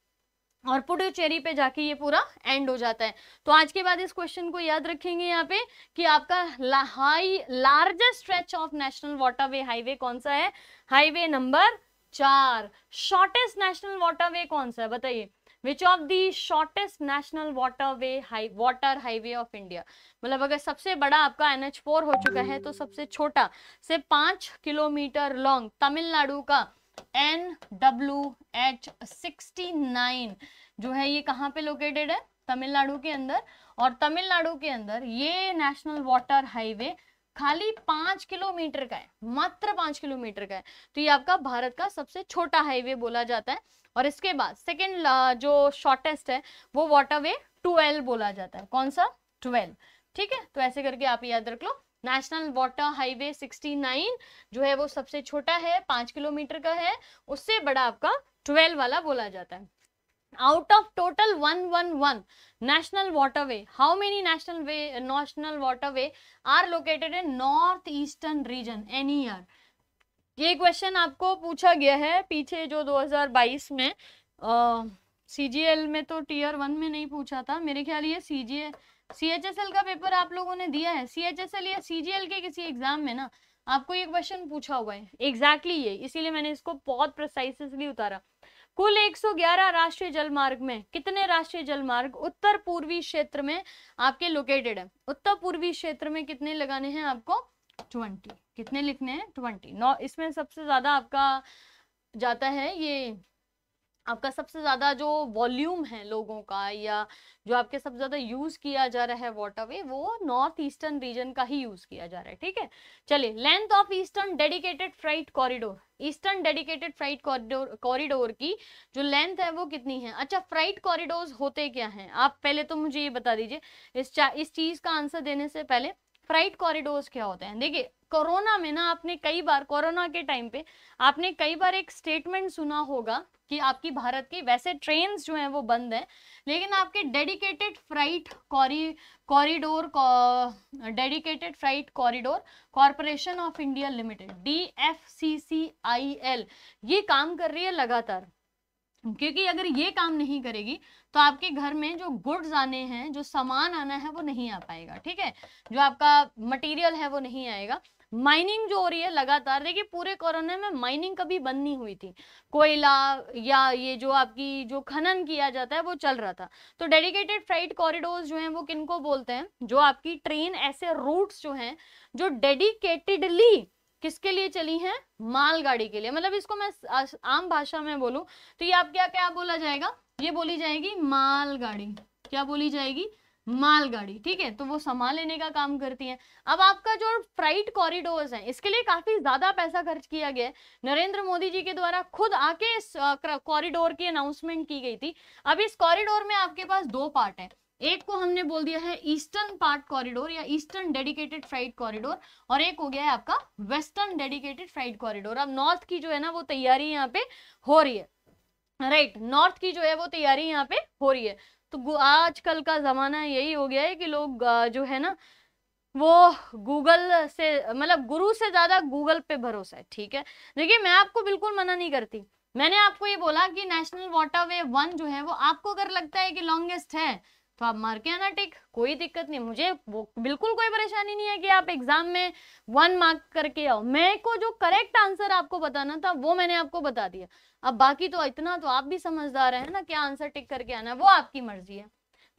और पुडुचेरी पे जाके ये पूरा एंड हो जाता है तो आज के बाद इस क्वेश्चन को याद रखेंगे यहाँ पे कि आपका ला, high largest stretch of national waterway highway कौन सा है हाईवे नंबर चार शॉर्टेस्ट नेशनल वाटरवे कौन सा है बताइए which of the shortest national waterway high water highway of India मतलब अगर सबसे बड़ा आपका एन हो चुका है तो सबसे छोटा से पांच किलोमीटर लॉन्ग तमिलनाडु का N W H sixty nine जो है ये कहाँ पे लोकेटेड है तमिलनाडु के अंदर और तमिलनाडु के अंदर ये नेशनल वाटर हाईवे खाली पांच किलोमीटर का है मात्र पांच किलोमीटर का है तो ये आपका भारत का सबसे छोटा हाईवे बोला जाता है और इसके बाद सेकेंड जो शॉर्टेस्ट है वो वाटर वे ट्वेल्व बोला जाता है कौन सा ट्वेल्व ठीक है तो ऐसे करके आप याद रख लो नेशनल वाटर हाईवे 69 जो है वो सबसे छोटा है पांच किलोमीटर का है उससे बड़ा आपका 12 वाला बोला जाता है out of total 111 national waterway how many national way national waterway are located in north eastern region any year ये क्वेश्चन आपको पूछा गया है पीछे जो 2022 में सी uh, में तो टीयर वन में नहीं पूछा था मेरे ख्याल ये C CGL... C H S L का पेपर आप लोगों ने दिया है सी एच एस एल या सी जी एल के किसी एग्जाम में ना आपको ये क्वेश्चन पूछा हुआ है एग्जैक्टली exactly ये इसीलिए मैंने इसको बहुत प्रोसाइसली उतारा कुल 111 राष्ट्रीय जलमार्ग में कितने राष्ट्रीय जलमार्ग उत्तर पूर्वी क्षेत्र में आपके लोकेटेड है उत्तर पूर्वी क्षेत्र में कितने लगाने हैं आपको 20 कितने लिखने हैं 20 नौ इसमें सबसे ज्यादा आपका जाता है ये आपका सबसे ज़्यादा जो वॉल्यूम है लोगों का या जो आपके सबसे ज़्यादा यूज़ किया जा रहा है वाटरवे वो नॉर्थ ईस्टर्न रीजन का ही यूज़ किया जा रहा है ठीक है चलिए length of eastern dedicated freight corridor eastern dedicated freight corridor corridor की जो लेंथ है वो कितनी है अच्छा फ्राइट कॉरिडोर होते क्या है आप पहले तो मुझे ये बता दीजिए इस इस चीज़ का आंसर देने से पहले फ्राइट कॉरिडोर क्या होते हैं देखिए कोरोना में ना आपने कई बार कोरोना के टाइम पे आपने कई बार एक स्टेटमेंट सुना होगा कि आपकी भारत की वैसे ट्रेन जो हैं वो बंद हैं लेकिन आपके dedicated freight corridor dedicated freight corridor corporation of India limited D F C C I L ये काम कर रही है लगातार क्योंकि अगर ये काम नहीं करेगी तो आपके घर में जो गुड्स आने हैं जो सामान आना है वो नहीं आ पाएगा ठीक है जो आपका मटेरियल है वो नहीं आएगा माइनिंग जो हो रही है लगातार देखिए पूरे कोरोना में माइनिंग कभी बंद नहीं हुई थी कोयला या ये जो आपकी जो खनन किया जाता है वो चल रहा था तो डेडिकेटेड फ्राइट कॉरिडोर जो है वो किनको बोलते हैं जो आपकी ट्रेन ऐसे रूट्स जो हैं जो डेडिकेटेडली किसके लिए चली है मालगाड़ी के लिए मतलब इसको मैं आम भाषा में बोलूं तो ये आप क्या क्या बोला जाएगा ये बोली जाएगी मालगाड़ी क्या बोली जाएगी मालगाड़ी ठीक है तो वो सामान लेने का काम करती हैं अब आपका जो फ्राइट कॉरिडोर हैं इसके लिए काफी ज्यादा पैसा खर्च किया गया है नरेंद्र मोदी जी के द्वारा खुद आके इस कॉरिडोर की अनाउंसमेंट की गई थी अब इस कॉरिडोर में आपके पास दो पार्ट है एक को हमने बोल दिया है ईस्टर्न पार्ट कॉरिडोर या ईस्टर्न डेडिकेटेड फ्राइट कॉरिडोर और एक हो गया है आपका वेस्टर्न डेडिकेटेड फ्राइट कॉरिडोर अब नॉर्थ की जो है ना वो तैयारी यहाँ पे हो रही है राइट right, नॉर्थ की जो है वो तैयारी यहाँ पे हो रही है तो आजकल का ज़माना यही हो गया है कि लोग जो है ना वो गूगल से मतलब गुरु से ज़्यादा गूगल पे भरोसा है ठीक है देखिए मैं आपको बिल्कुल मना नहीं करती मैंने आपको ये बोला कि नेशनल वाटर वे वन जो है वो आपको अगर लगता है कि लॉन्गेस्ट है तो आप मार के आना टिक कोई दिक्कत नहीं मुझे वो बिल्कुल कोई परेशानी नहीं है कि आप एग्जाम में वन मार्क करके आओ मैं को जो करेक्ट आंसर आपको बताना था वो मैंने आपको बता दिया अब बाकी तो इतना तो आप भी समझदार है ना क्या आंसर टिक करके आना है वो आपकी मर्जी है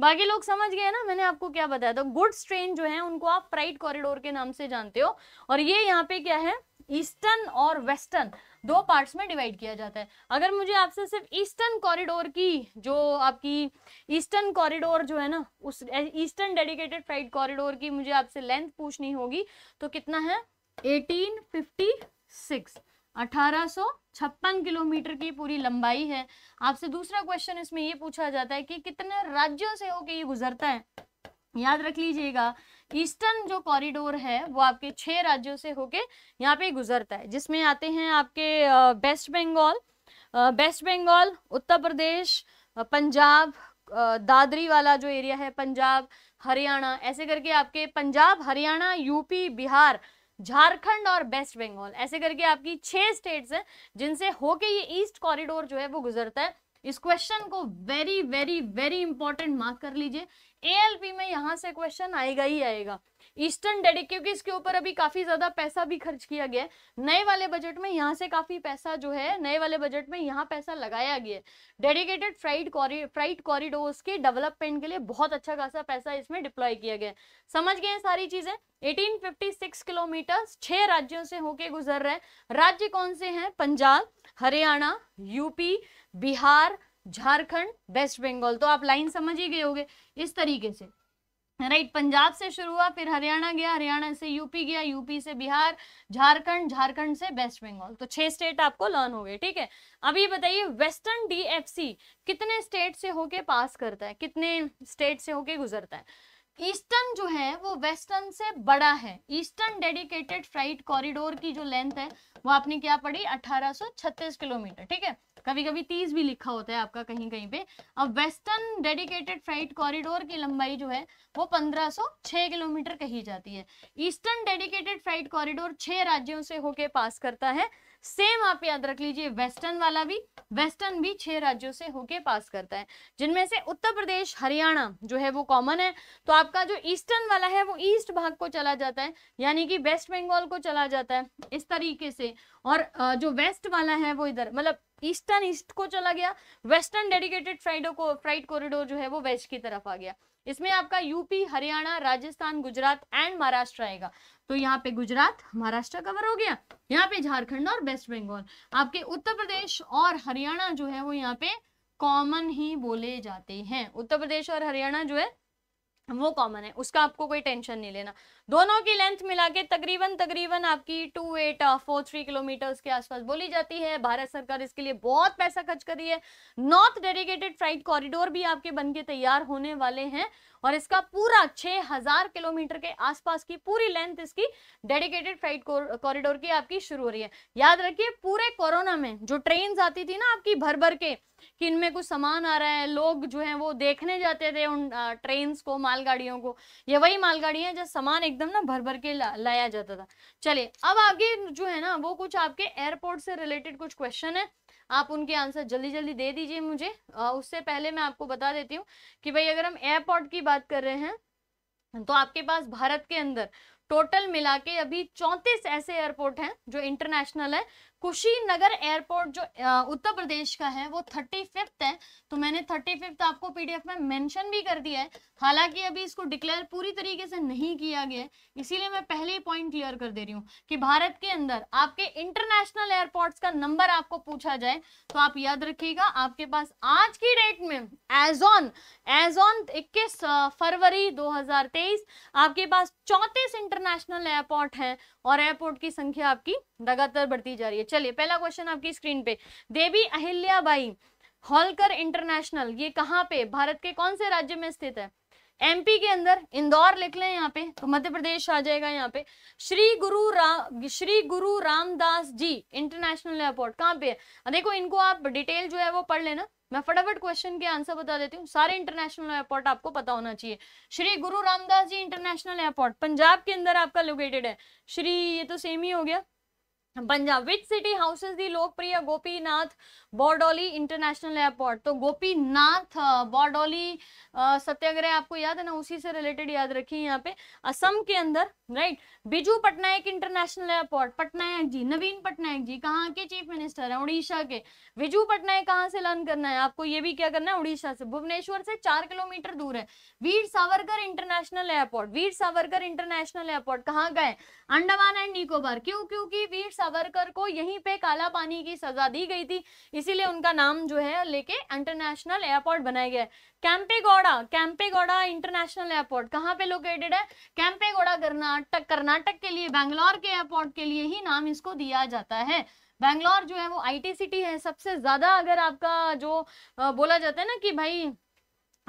बाकी लोग समझ गए ना मैंने आपको क्या बताया था गुड्स ट्रेन जो है उनको आप प्राइट कॉरिडोर के नाम से जानते हो और ये यहाँ पे क्या है ईस्टर्न और वेस्टर्न दो पार्ट्स में डिवाइड किया जाता है अगर मुझे आपसे सिर्फ ईस्टर्न कॉरिडोर की जो आपकी ईस्टर्न कॉरिडोर जो है ना उस ईस्टर्न डेडिकेटेड फ्लाइट कॉरिडोर की मुझे आपसे लेंथ पूछनी होगी तो कितना है एटीन फिफ्टी सिक्स अठारह छप्पन किलोमीटर की पूरी लंबाई है आपसे दूसरा क्वेश्चन इसमें ये पूछा जाता है कि कितने राज्यों से होके ये गुजरता है याद रख लीजिएगा ईस्टर्न जो कॉरिडोर है वो आपके छह राज्यों से होके यहाँ पे गुजरता है जिसमें आते हैं आपके वेस्ट बंगाल वेस्ट बंगाल उत्तर प्रदेश पंजाब दादरी वाला जो एरिया है पंजाब हरियाणा ऐसे करके आपके पंजाब हरियाणा यूपी बिहार झारखंड और वेस्ट बंगाल ऐसे करके आपकी छह स्टेट्स हैं जिनसे होके ये ईस्ट कॉरिडोर जो है वो गुजरता है इस क्वेश्चन को very very very important mark कर लीजिए एएलपी में यहाँ से क्वेश्चन आएगा ही आएगा ईस्टर्न डेडिक क्योंकि इसके ऊपर अभी काफी ज्यादा पैसा भी खर्च किया गया है नए वाले बजट में यहाँ से काफी पैसा जो है नए वाले बजट में यहाँ पैसा लगाया गया है डेडिकेटेड फ्राइट फ्राइट कॉरिडोर्स के डेवलपमेंट के लिए बहुत अच्छा खासा पैसा इसमें डिप्लॉय किया गया समझ गए सारी चीजें 1856 किलोमीटर छह राज्यों से होके गुजर रहे राज्य कौन से हैं पंजाब हरियाणा यूपी बिहार झारखंड वेस्ट बंगाल तो आप लाइन समझ ही गए होंगे इस तरीके से राइट पंजाब से शुरू हुआ फिर हरियाणा गया हरियाणा से यूपी गया यूपी से बिहार झारखंड झारखंड से वेस्ट बंगाल तो छह स्टेट आपको लर्न हो गए ठीक है अभी बताइए वेस्टर्न डीएफसी कितने स्टेट से होके पास करता है कितने स्टेट से होके गुजरता है ईस्टर्न जो है वो वेस्टर्न से बड़ा है ईस्टर्न डेडिकेटेड फ्राइट कॉरिडोर की जो लेंथ है वो आपने क्या पढ़ी 1836 किलोमीटर ठीक है कभी कभी 30 भी लिखा होता है आपका कहीं कहीं पे अब वेस्टर्न डेडिकेटेड फ्राइट कॉरिडोर की लंबाई जो है वो 1506 किलोमीटर कही जाती है ईस्टर्न डेडिकेटेड फ्राइट कॉरिडोर छह राज्यों से होके पास करता है सेम आप याद रख लीजिए वेस्टर्न वाला भी वेस्टर्न भी छह राज्यों से होके पास करता है जिनमें से उत्तर प्रदेश हरियाणा जो है वो कॉमन है तो आपका जो ईस्टर्न वाला है वो ईस्ट भाग को चला जाता है यानी कि वेस्ट बंगाल को चला जाता है इस तरीके से और जो वेस्ट वाला है वो इधर मतलब ईस्टर्न ईस्ट को चला गया वेस्टर्न डेडिकेटेड फ्राइडो को फ्राइड कॉरिडोर जो है वो वेस्ट की तरफ आ गया इसमें आपका यूपी हरियाणा राजस्थान गुजरात एंड महाराष्ट्र आएगा तो यहाँ पे गुजरात महाराष्ट्र कवर हो गया यहाँ पे झारखंड और वेस्ट बंगाल आपके उत्तर प्रदेश और हरियाणा जो है वो यहाँ पे कॉमन ही बोले जाते हैं उत्तर प्रदेश और हरियाणा जो है वो कॉमन है उसका आपको कोई टेंशन नहीं लेना दोनों की लेंथ मिला के तकरीबन तकरीबन आपकी two eight four three kilometres के आसपास बोली जाती है भारत सरकार इसके लिए बहुत पैसा खर्च करी है नॉर्थ डेडिकेटेड फ्राइट कॉरिडोर भी आपके बन के तैयार होने वाले हैं और इसका पूरा 6000 किलोमीटर के आसपास की पूरी लेंथ इसकी डेडिकेटेड फ्लाइट कॉरिडोर की आपकी शुरू हो रही है याद रखिए पूरे कोरोना में जो ट्रेन आती थी ना आपकी भर भर के कि इनमें कुछ सामान आ रहा है लोग जो है वो देखने जाते थे उन ट्रेन को मालगाड़ियों को ये वही मालगाड़ी है जो सामान एकदम ना भर भर के लाया जाता था चलिए अब आगे जो है ना वो कुछ आपके एयरपोर्ट से रिलेटेड कुछ क्वेश्चन है आप उनके आंसर जल्दी जल्दी दे दीजिए मुझे आ, उससे पहले मैं आपको बता देती हूँ कि भाई अगर हम एयरपोर्ट की बात कर रहे हैं तो आपके पास भारत के अंदर टोटल मिला के अभी चौंतीस ऐसे एयरपोर्ट हैं जो इंटरनेशनल है कुशीनगर एयरपोर्ट जो उत्तर प्रदेश का है वो थर्टी फिफ्थ है तो मैंने थर्टी फिफ्थ आपको पीडीएफ में मेंशन भी कर दिया है हालांकि अभी इसको डिक्लेयर पूरी तरीके से नहीं किया गया है इसीलिए मैं पहले ही पॉइंट क्लियर कर दे रही हूँ कि भारत के अंदर आपके इंटरनेशनल एयरपोर्ट्स का नंबर आपको पूछा जाए तो आप याद रखिएगा आपके पास आज की डेट में एज ऑन एज ऑन इक्कीस फरवरी दो आपके पास चौंतीस इंटरनेशनल एयरपोर्ट हैं और एयरपोर्ट की संख्या आपकी लगातार बढ़ती जा रही है चलिए पहला क्वेश्चन आपकी स्क्रीन पे देवी अहिल्याबाई होलकर इंटरनेशनल ये कहाँ पे भारत के कौन से राज्य में स्थित है एमपी के अंदर इंदौर लिख लें यहाँ पे तो मध्य प्रदेश आ जाएगा यहाँ पे श्री गुरु राम श्री गुरु रामदास जी इंटरनेशनल एयरपोर्ट कहाँ पे है देखो इनको आप डिटेल जो है वो पढ़ लेना मैं फटाफट क्वेश्चन के आंसर बता देती हूँ सारे इंटरनेशनल एयरपोर्ट आपको पता होना चाहिए श्री गुरु रामदास जी इंटरनेशनल एयरपोर्ट पंजाब के अंदर आपका लोकेटेड है श्री ये तो सेम ही हो गया Punjab which city houses the Lokpriya Gopinath बॉर्डोली international airport तो गोपीनाथ बॉर्डोली सत्याग्रह आपको याद है ना उसी से रिलेटेड याद रखिए यहाँ पे असम के अंदर right Biju Patnaik international airport Patnaik ji Naveen Patnaik ji कहाँ के चीफ मिनिस्टर है उड़ीसा के बिजू पटनायक कहाँ से लर्न करना है आपको ये भी क्या करना है उड़ीसा से भुवनेश्वर से चार किलोमीटर दूर है Veer Savarkar international airport Veer Savarkar international airport कहाँ का है अंडमान एंड निकोबार क्यों क्योंकि वीर सावरकर को यहीं पे काला पानी की सजा दी गई थी इसीलिए उनका नाम जो है लेके इंटरनेशनल एयरपोर्ट बनाया गया है कैंपेगौड़ा कैंपेगौड़ा इंटरनेशनल एयरपोर्ट कहाँ पे लोकेटेड है कैंपेगौड़ा कर्नाटक कर्नाटक के लिए बैंगलोर के एयरपोर्ट के लिए ही नाम इसको दिया जाता है बैंगलोर जो है वो आईटी सिटी है सबसे ज़्यादा अगर आपका जो बोला जाता है ना कि भाई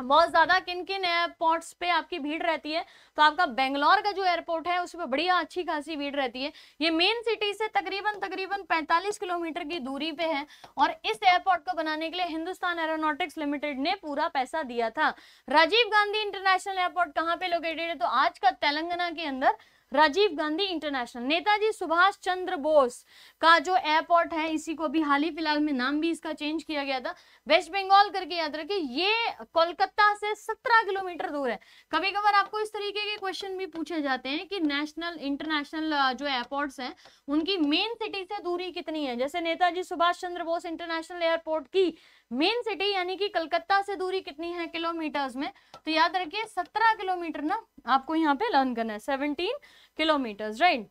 बहुत ज़्यादा किन किन एयरपोर्ट्स पे आपकी भीड़ रहती है तो आपका बेंगलोर का जो एयरपोर्ट है उस पर बढ़िया अच्छी खासी भीड़ रहती है ये मेन सिटी से तकरीबन तकरीबन 45 किलोमीटर की दूरी पे है और इस एयरपोर्ट को बनाने के लिए हिंदुस्तान एरोनॉटिक्स लिमिटेड ने पूरा पैसा दिया था राजीव गांधी इंटरनेशनल एयरपोर्ट कहाँ पे लोकेटेड है तो आज का तेलंगाना के अंदर राजीव गांधी इंटरनेशनल नेताजी सुभाष चंद्र बोस का जो एयरपोर्ट है इसी को अभी हाल ही फिलहाल में नाम भी इसका चेंज किया गया था वेस्ट बंगाल करके याद रखिए ये कोलकाता से 17 किलोमीटर दूर है कभी कभार आपको इस तरीके के क्वेश्चन भी पूछे जाते हैं कि नेशनल इंटरनेशनल जो एयरपोर्ट है उनकी मेन सिटी से दूरी कितनी है जैसे नेताजी सुभाष चंद्र बोस इंटरनेशनल एयरपोर्ट की मेन सिटी यानी कि कलकत्ता से दूरी कितनी है किलोमीटर्स में तो याद रखिए सत्रह किलोमीटर ना आपको यहाँ पे लर्न करना है सेवनटीन किलोमीटर्स राइट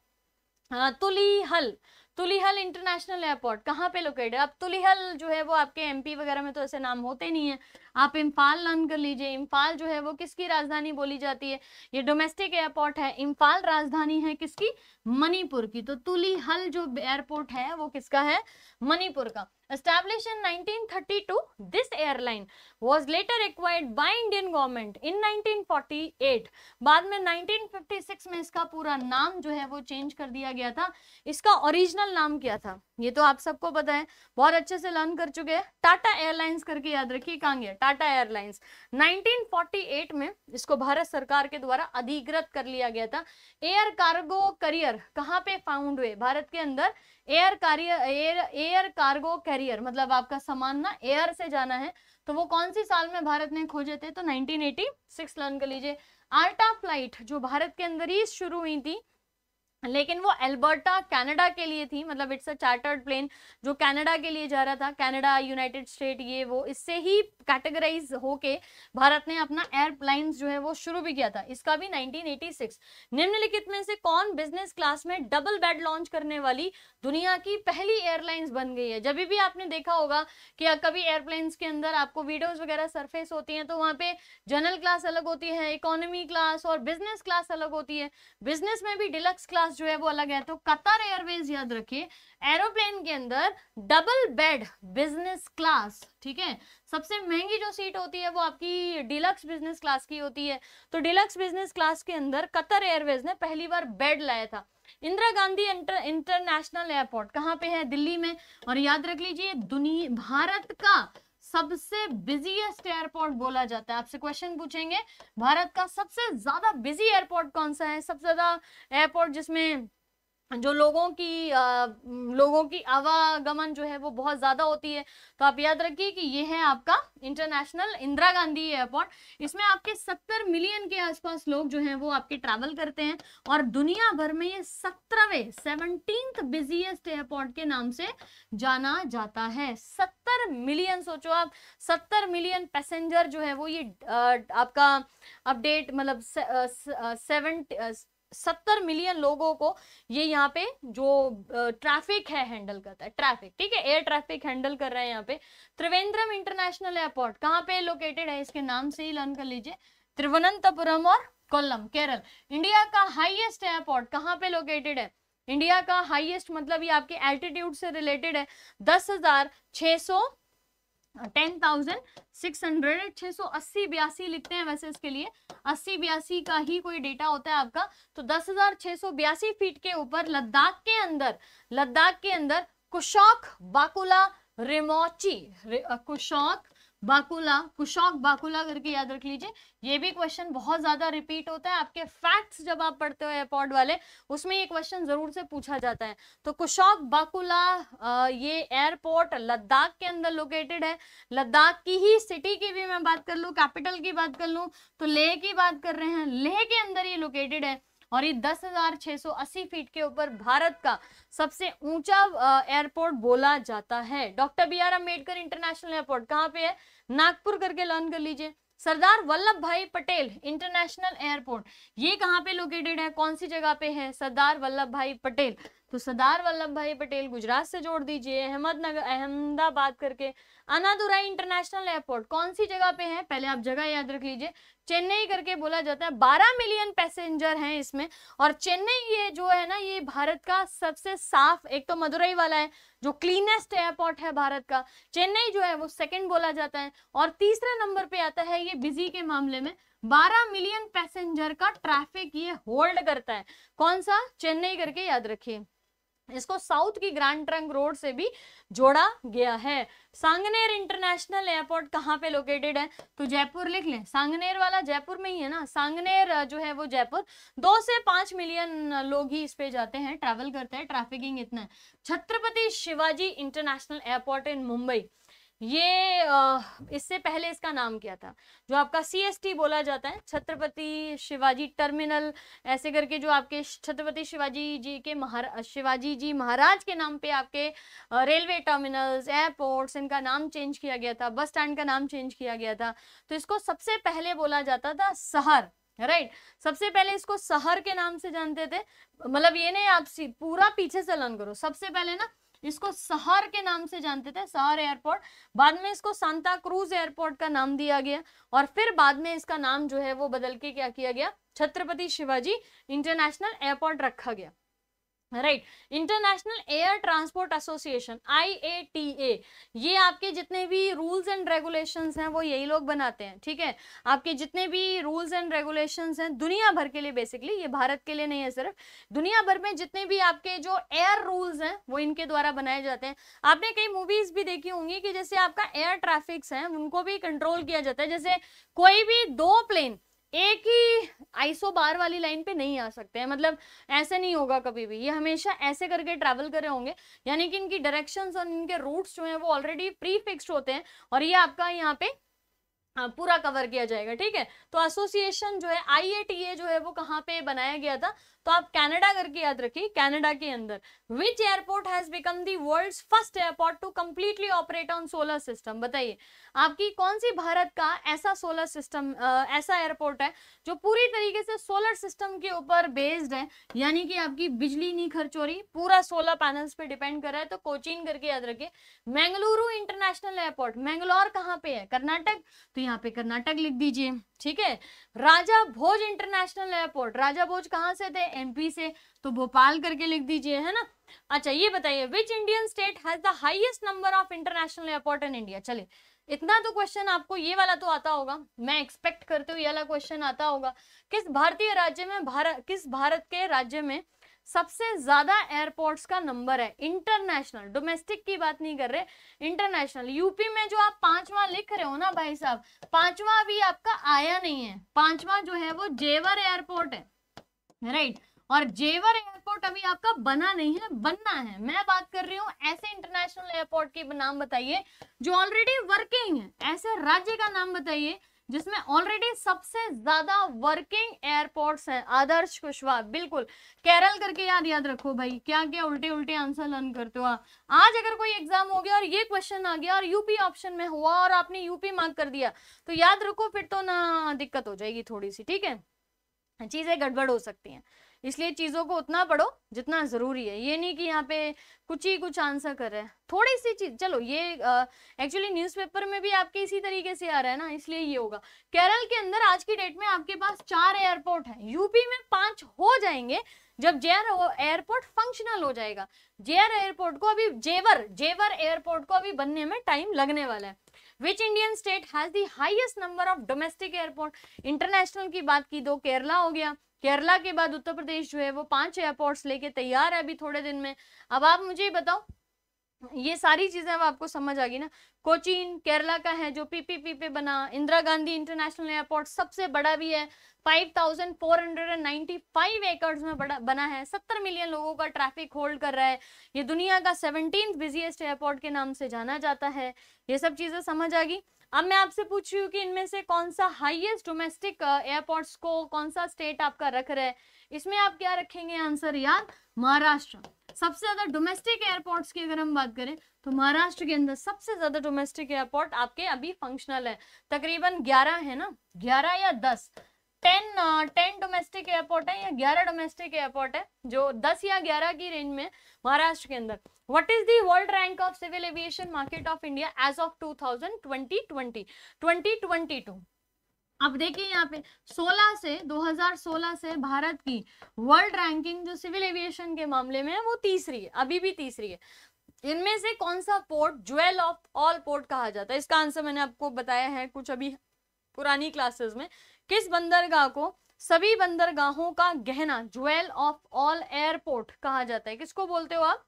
हाँ, तुलीहल तुलीहल इंटरनेशनल एयरपोर्ट कहाँ पे लोकेटेड अब तुलीहल जो है वो आपके एमपी वगैरह में तो ऐसे नाम होते नहीं है आप इम्फाल लर्न कर लीजिए इम्फाल जो है वो किसकी राजधानी बोली जाती है ये डोमेस्टिक एयरपोर्ट है इम्फाल राजधानी है किसकी मणिपुर की तो तुली हल जो एयरपोर्ट है वो किसका है मणिपुर का established in 1932 this airline was later acquired by Indian government in 1948 बाद में 1956 में इसका पूरा नाम जो है वो चेंज कर दिया गया था इसका ओरिजिनल नाम क्या था ये तो आप सबको पता है बहुत अच्छे से लर्न कर चुके हैं टाटा एयरलाइंस करके याद रखिए कांगे गया टाटा एयरलाइंस 1948 में इसको भारत सरकार के द्वारा अधिकृत कर लिया गया था एयर कार्गो करियर कहाँ पे फाउंड हुए भारत के अंदर air carrier air air cargo carrier मतलब आपका सामान ना एयर से जाना है तो वो कौन सी साल में भारत ने खोजे थे तो 1986 लर्न कर लीजिए आल्टा फ्लाइट जो भारत के अंदर ही शुरू हुई थी लेकिन वो अल्बर्टा कनाडा के लिए थी मतलब इट्स अ चार्टर्ड प्लेन जो कनाडा के लिए जा रहा था कनाडा यूनाइटेड स्टेट ये वो इससे ही कैटेगराइज होके भारत ने अपना एयरप्लाइन जो है वो शुरू भी किया था इसका भी 1986 निम्नलिखित में से कौन बिजनेस क्लास में डबल बेड लॉन्च करने वाली दुनिया की पहली एयरलाइंस बन गई है जब भी आपने देखा होगा कि कभी एयरप्लेन्स के अंदर आपको वीडियोस वगैरह सरफेस होती हैं तो वहाँ पे जनरल क्लास अलग होती है इकोनॉमी क्लास और बिजनेस क्लास अलग होती है बिजनेस में भी डिलक्स क्लास जो है वो अलग है तो कतर एयरवेज याद रखिए एरोप्लेन के अंदर डबल बेड बिजनेस क्लास ठीक है सबसे महंगी जो सीट होती है वो आपकी डिलक्स बिजनेस क्लास की होती है तो डिलक्स बिजनेस क्लास के अंदर कतर एयरवेज ने पहली बार बेड लाया था इंदिरा गांधी इंटरनेशनल एयरपोर्ट कहाँ पे है दिल्ली में और याद रख लीजिए दुनिया भारत का सबसे बिजीएस्ट एयरपोर्ट बोला जाता है आपसे क्वेश्चन पूछेंगे भारत का सबसे ज्यादा बिजी एयरपोर्ट कौन सा है सबसे ज्यादा एयरपोर्ट जिसमें जो लोगों की आ, लोगों की आवागमन जो है वो बहुत ज़्यादा होती है तो आप याद रखिए कि ये है आपका इंटरनेशनल इंदिरा गांधी एयरपोर्ट इसमें आपके सत्तर मिलियन के आसपास लोग जो हैं वो आपके ट्रैवल करते हैं और दुनिया भर में ये सत्रहवें सेवनटीन बिजिएस्ट एयरपोर्ट के नाम से जाना जाता है सत्तर मिलियन सोचो आप सत्तर मिलियन पैसेंजर जो है वो ये आ, आपका अपडेट मतलब से, सेवन सत्तर मिलियन लोगों को ये यहाँ पे जो ट्रैफिक है हैंडल करता है ट्रैफिक ठीक है एयर ट्रैफिक हैंडल कर रहा है यहाँ पे त्रिवेंद्रम इंटरनेशनल एयरपोर्ट कहाँ पे लोकेटेड है इसके नाम से ही लर्न कर लीजिए त्रिवनंतपुरम और कोल्लम केरल इंडिया का हाइएस्ट एयरपोर्ट कहाँ पे लोकेटेड है इंडिया का हाईएस्ट मतलब ये आपके एल्टीट्यूड से रिलेटेड है दस हजार छः सौ टेन थाउजेंड सिक्स हंड्रेड छः सौ अस्सी बयासी लिखते हैं वैसे इसके लिए अस्सी बयासी का ही कोई डेटा होता है आपका तो दस हज़ार छः सौ बयासी फीट के ऊपर लद्दाख के अंदर लद्दाख के अंदर कुशौक बाकुला रिमोची रे, कुशौक बाकुला कुशोक बाकुला करके याद रख लीजिए ये भी क्वेश्चन बहुत ज्यादा रिपीट होता है आपके फैक्ट्स जब आप पढ़ते हो एयरपोर्ट वाले उसमें ये क्वेश्चन जरूर से पूछा जाता है तो कुशोक बाकुला ये एयरपोर्ट लद्दाख के अंदर लोकेटेड है लद्दाख की ही सिटी की भी मैं बात कर लूँ कैपिटल की बात कर लूँ तो लेह की बात कर रहे हैं लेह के अंदर ये लोकेटेड है और ये 10,680 फीट के ऊपर भारत का सबसे ऊंचा एयरपोर्ट बोला जाता है doctor B R Ambedkar international airport कहाँ पे है नागपुर करके लर्न कर लीजिए सरदार वल्लभ भाई पटेल इंटरनेशनल एयरपोर्ट ये कहाँ पे लोकेटेड है कौन सी जगह पे है सरदार वल्लभ भाई पटेल तो सरदार वल्लभ भाई पटेल गुजरात से जोड़ दीजिए अहमदनगर अहमदाबाद करके अनादुराई इंटरनेशनल एयरपोर्ट कौन सी जगह पे है पहले आप जगह याद रख लीजिए चेन्नई करके बोला जाता है बारह मिलियन पैसेंजर हैं इसमें और चेन्नई ये जो है ना ये भारत का सबसे साफ एक तो मदुरई वाला है जो क्लीनेस्ट एयरपोर्ट है भारत का चेन्नई जो है वो सेकेंड बोला जाता है और तीसरे नंबर पे आता है ये बिजी के मामले में 12 मिलियन पैसेंजर का ट्रैफिक ये होल्ड करता है कौन सा चेन्नई करके याद रखिए इसको साउथ की ग्रैंड ट्रंक रोड से भी जोड़ा गया है सांगनेर इंटरनेशनल एयरपोर्ट कहाँ पे लोकेटेड है तो जयपुर लिख लें सांगनेर वाला जयपुर में ही है ना सांगनेर जो है वो जयपुर दो से पांच मिलियन लोग ही इस पे जाते हैं ट्रैवल करते हैं ट्रैफिकिंग इतना है Chhatrapati Shivaji international airport in Mumbai ये इससे पहले इसका नाम क्या था जो आपका सीएसटी बोला जाता है छत्रपति शिवाजी टर्मिनल ऐसे करके जो आपके छत्रपति शिवाजी जी के महारा शिवाजी जी महाराज के नाम पे आपके रेलवे टर्मिनल्स एयरपोर्ट्स इनका नाम चेंज किया गया था बस स्टैंड का नाम चेंज किया गया था तो इसको सबसे पहले बोला जाता था शहर राइट right. सबसे पहले इसको शहर के नाम से जानते थे मतलब ये नहीं आप पूरा पीछे से लर्न करो सबसे पहले ना इसको शहर के नाम से जानते थे शहर एयरपोर्ट बाद में इसको सांता क्रूज एयरपोर्ट का नाम दिया गया और फिर बाद में इसका नाम जो है वो बदल के क्या किया गया छत्रपति शिवाजी इंटरनेशनल एयरपोर्ट रखा गया right international air transport association आई ये आपके जितने भी रूल्स एंड रेगुलेशंस हैं वो यही लोग बनाते हैं ठीक है आपके जितने भी रूल्स एंड रेगुलेशंस हैं दुनिया भर के लिए बेसिकली ये भारत के लिए नहीं है सिर्फ दुनिया भर में जितने भी आपके जो एयर रूल्स हैं वो इनके द्वारा बनाए जाते हैं आपने कई मूवीज भी देखी होंगी कि जैसे आपका एयर ट्रैफिक्स हैं उनको भी कंट्रोल किया जाता है जैसे कोई भी दो प्लेन एक ही आईसो बार वाली लाइन पे नहीं आ सकते हैं मतलब ऐसे नहीं होगा कभी भी ये हमेशा ऐसे करके ट्रैवल कर रहे होंगे यानी कि इनकी डायरेक्शंस और इनके रूट्स जो हैं वो ऑलरेडी प्री फिक्स होते हैं और ये आपका यहाँ पे पूरा कवर किया जाएगा ठीक है तो एसोसिएशन जो है आई ए टी ए जो है वो कहाँ पे बनाया गया था तो आप कैनेडा करके याद रखिए कैनेडा के अंदर which airport has become the world first airport to completely operate on solar system बताइए आपकी कौन सी भारत का ऐसा सोलर सिस्टम ऐसा एयरपोर्ट है जो पूरी तरीके से सोलर सिस्टम के ऊपर बेस्ड है यानी कि आपकी बिजली नहीं खर्च हो रही पूरा सोलर पैनल्स पे डिपेंड कर रहा है तो कोचिन करके याद रखिए मैंगलुरु इंटरनेशनल एयरपोर्ट मैंगलोर कहाँ पे है कर्नाटक तो यहाँ पे कर्नाटक लिख दीजिए ठीक है राजा भोज इंटरनेशनल एयरपोर्ट राजा भोज कहाँ से थे एमपी से तो भोपाल करके लिख दीजिए है ना अच्छा ये बताइए which Indian state has the highest number of international airport in India चलिए इतना तो क्वेश्चन आपको ये वाला तो आता होगा मैं एक्सपेक्ट करते हुए ये वाला क्वेश्चन आता होगा किस भारतीय राज्य में भारत किस भारत के राज्य में सबसे ज्यादा एयरपोर्ट्स का नंबर है इंटरनेशनल डोमेस्टिक की बात नहीं कर रहे इंटरनेशनल यूपी में जो आप पांचवा लिख रहे हो ना भाई साहब पांचवा अभी आपका आया नहीं है पांचवा जो है वो जेवर एयरपोर्ट है राइट और जेवर एयरपोर्ट अभी आपका बना नहीं है बनना है मैं बात कर रही हूँ ऐसे इंटरनेशनल एयरपोर्ट के नाम बताइए जो ऑलरेडी वर्किंग है ऐसे राज्य का नाम बताइए जिसमें ऑलरेडी सबसे ज्यादा वर्किंग एयरपोर्ट्स है आदर्श कुशवाहा बिल्कुल केरल करके याद याद रखो भाई क्या क्या उल्टे उल्टे आंसर लर्न करते हो आप आज अगर कोई एग्जाम हो गया और ये क्वेश्चन आ गया और यूपी ऑप्शन में हुआ और आपने यूपी मार्क कर दिया तो याद रखो फिर तो ना दिक्कत हो जाएगी थोड़ी सी ठीक है चीज़ें गड़बड़ हो सकती हैं इसलिए चीज़ों को उतना पढ़ो जितना ज़रूरी है ये नहीं कि यहाँ पे कुछ ही कुछ आंसर कर रहे हैं थोड़ी सी चीज़ चलो ये एक्चुअली न्यूज़पेपर में भी आपके इसी तरीके से आ रहा है ना इसलिए ये होगा केरल के अंदर आज की डेट में आपके पास चार एयरपोर्ट हैं यूपी में पांच हो जाएंगे जब जेर एयरपोर्ट फंक्शनल हो जाएगा जेर एयरपोर्ट को अभी जेवर जेवर एयरपोर्ट को अभी बनने में टाइम लगने वाला है which Indian state has the highest number of domestic airport international की बात की दो तो केरला हो गया केरला के बाद उत्तर प्रदेश जो है वो पांच एयरपोर्ट्स लेके तैयार है अभी थोड़े दिन में अब आप मुझे बताओ ये सारी चीज़ें अब आपको समझ आ गई ना कोचीन केरला का है जो पीपीपी पे बना इंदिरा गांधी इंटरनेशनल एयरपोर्ट सबसे बड़ा भी है 5,495 एकर्स में बड़ा बना है 70 मिलियन लोगों का ट्रैफिक होल्ड कर रहा है ये दुनिया का सेवनटीन बिजिएस्ट एयरपोर्ट के नाम से जाना जाता है ये सब चीज़ें समझ आ गई अब मैं आपसे पूछ रही हूँ कि इनमें से कौन सा हाइएस्ट डोमेस्टिक एयरपोर्ट को कौन सा स्टेट आपका रख रहा है इसमें आप क्या रखेंगे आंसर यार महाराष्ट्र सबसे ज़्यादा डोमेस्टिक एयरपोर्ट्स की अगर हम बात करें तो महाराष्ट्र के अंदर सबसे ज़्यादा डोमेस्टिक एयरपोर्ट आपके अभी फंक्शनल है तकरीबन ग्यारह है ना ग्यारह या दस टेन टेन डोमेस्टिक एयरपोर्ट है या ग्यारह डोमेस्टिक एयरपोर्ट है जो दस या ग्यारह की रेंज में महाराष्ट्र के अंदर what is the world rank of civil aviation market of India as of two thousand twenty twenty twenty twenty two अब देखिए यहाँ पे 16 से 2016 से भारत की वर्ल्ड रैंकिंग जो सिविल एविएशन के मामले में है वो तीसरी है अभी भी तीसरी है इनमें से कौन सा port jewel of all port कहा जाता है इसका आंसर मैंने आपको बताया है कुछ अभी पुरानी क्लासेस में किस बंदरगाह को सभी बंदरगाहों का गहना ज्वेल ऑफ ऑल एयरपोर्ट कहा जाता है किसको बोलते हो आप